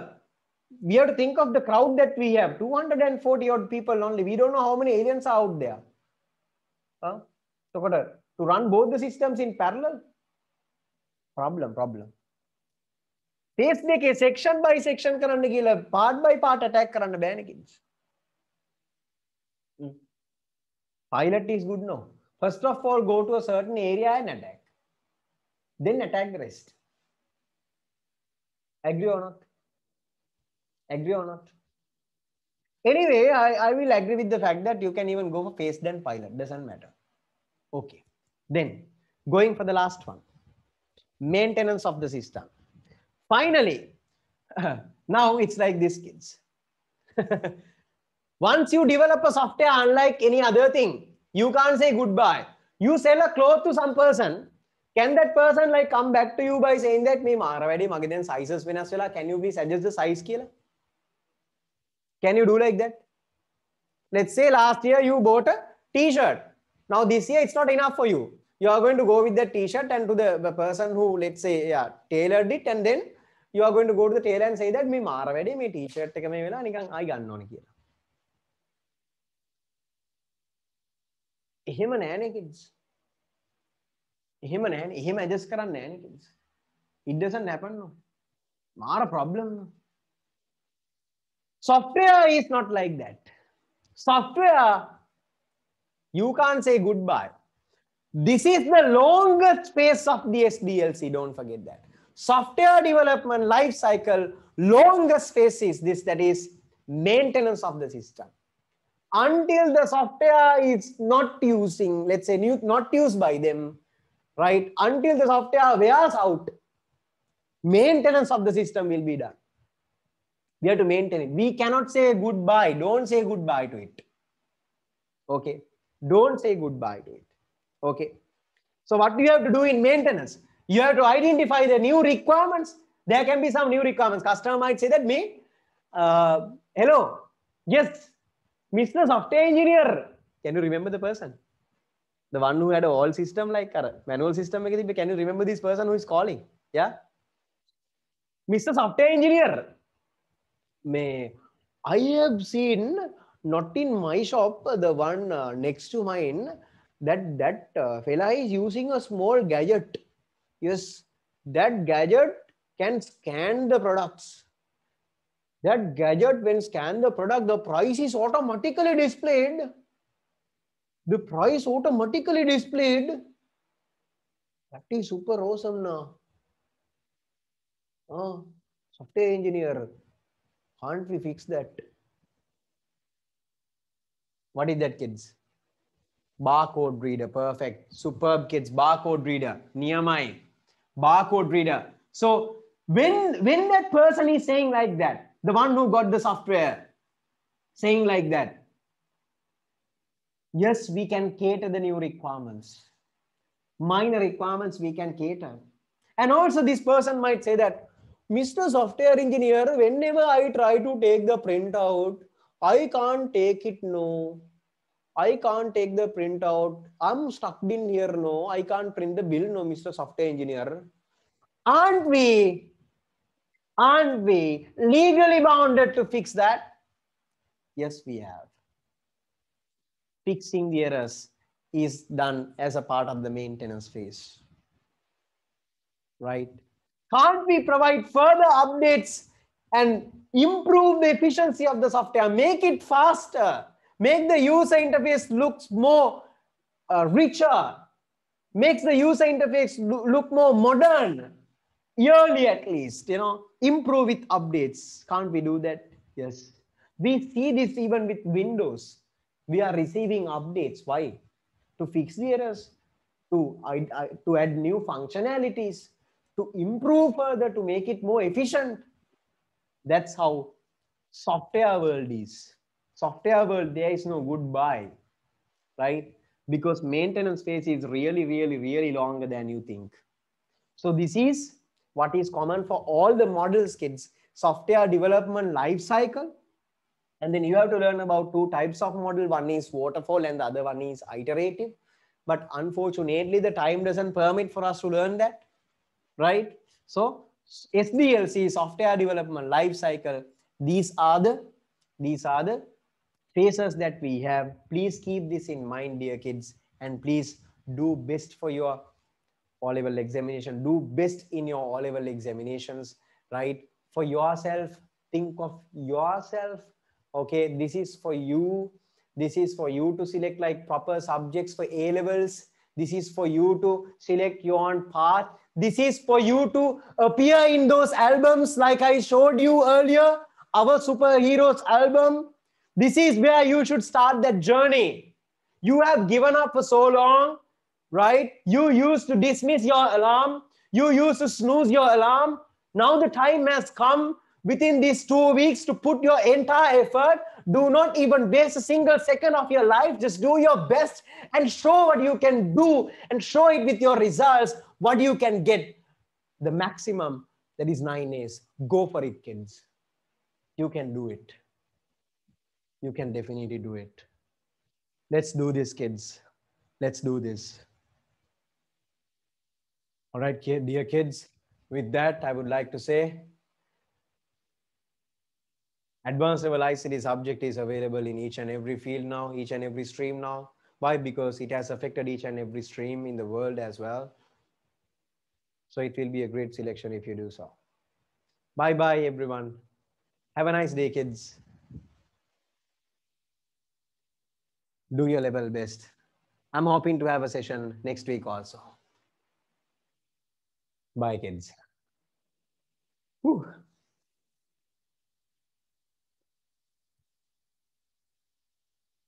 we have to think of the crowd that we have 240 odd people only we don't know how many aliens are out there huh? so to run both the systems in parallel problem problem ටේස් දෙකේ section by section කරන්න කියලා part බයි part attack කරන්න බෑනේ කිව්ස්. Pilot is good no. First of all, go to a certain area and attack. Then attack the rest. Agree or not? Agree or not? Anyway, I, I will agree with the fact that you can even go for face then pilot. Doesn't matter. Okay. Then going for the last one. Maintenance of the system. Finally, now it's like these kids. Once you develop a software unlike any other thing, you can't say goodbye. You sell a cloth to some person, can that person like come back to you by saying that මේ මාර i මගේ දැන් sizes වෙනස් වෙලා can you please adjust the size scale? can you do like that let's say last year you bought a t-shirt now this year it's not enough for you you are going to go with the t-shirt and to the person who let's say yeah tailored it and then you are going to go to the tailor and say that me mara වැඩෙ me මේ t-shirt එක මේ වෙලා නිකන් ආයි ගන්න ඕනේ කියලා. එහෙම නෑනේ kids. එහෙම නෑනේ. එහෙම adjust කරන්නේ නෑනේ kids. It doesn't happen no. මාර problem no. Software is not like that. Software you can't say goodbye. This is the longest phase of the SDLC. Don't forget that software development life cycle longest phase is this that is maintenance of the system until the software is not using let's say new, not used by them right until the software wears out maintenance of the system will be done we have to maintain it we cannot say goodbye don't say goodbye to it okay don't say goodbye to it okay so what do you have to do in maintenance you have to identify the new requirements. There can be some new requirements. Customer might say that me, uh, hello, yes, Mr. Software Engineer. Can you remember the person? The one who had a old system like a manual system. Can you remember this person who is calling? Yeah. Mr. Software Engineer. May I have seen not in my shop, the one uh, next to mine, that that uh, fella is using a small gadget. Yes, that gadget can scan the products. That gadget when scan the product, the price is automatically displayed. The price automatically displayed. That is super awesome now. Uh, ah, software engineer, can't we fix that? What is that, kids? Barcode reader, perfect. Superb, kids. Barcode reader, Niyamai barcode reader. So when, when that person is saying like that, the one who got the software saying like that, yes, we can cater the new requirements. Minor requirements we can cater. And also this person might say that, Mr. Software Engineer, whenever I try to take the print out, I can't take it, no. I can't take the printout. I'm stuck in here. No, I can't print the bill. No, Mr. Software Engineer. Aren't we? Aren't we legally bounded to fix that? Yes, we have. Fixing the errors is done as a part of the maintenance phase. Right? Can't we provide further updates and improve the efficiency of the software, make it faster? make the user interface looks more uh, richer, makes the user interface lo look more modern, yearly at least, you know, improve with updates. Can't we do that? Yes. We see this even with Windows. We are receiving updates. Why? To fix the errors, to, I, I, to add new functionalities, to improve further, to make it more efficient. That's how software world is software world there is no goodbye right because maintenance phase is really really really longer than you think so this is what is common for all the models kids software development life cycle and then you have to learn about two types of model one is waterfall and the other one is iterative but unfortunately the time doesn't permit for us to learn that right so sdlc software development life cycle these are the these are the spaces that we have. Please keep this in mind, dear kids, and please do best for your O-level examination. Do best in your O-level examinations, right? For yourself, think of yourself. Okay, this is for you. This is for you to select like proper subjects for A-levels. This is for you to select your own path. This is for you to appear in those albums like I showed you earlier, our superheroes album, this is where you should start that journey. You have given up for so long, right? You used to dismiss your alarm. You used to snooze your alarm. Now the time has come within these two weeks to put your entire effort. Do not even waste a single second of your life. Just do your best and show what you can do and show it with your results, what you can get. The maximum that is nine A's. Go for it, kids. You can do it you can definitely do it. Let's do this, kids. Let's do this. All right, dear kids, with that, I would like to say advanced level ICD subject is available in each and every field now, each and every stream now. Why? Because it has affected each and every stream in the world as well. So it will be a great selection if you do so. Bye bye, everyone. Have a nice day, kids. do your level best. I'm hoping to have a session next week also. Bye, kids. Whew.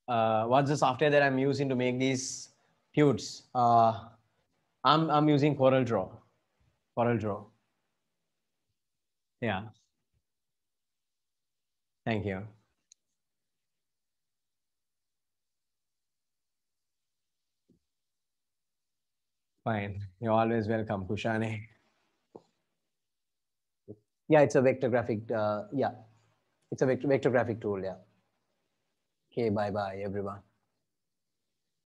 Uh, what's the software that I'm using to make these tutes? Uh, I'm, I'm using Coral Draw. Coral Draw. Yeah. Thank you. Fine. You're always welcome, Kushani. Yeah, it's a vector graphic. Uh, yeah, it's a vector, vector graphic tool. Yeah. Okay, bye bye, everyone.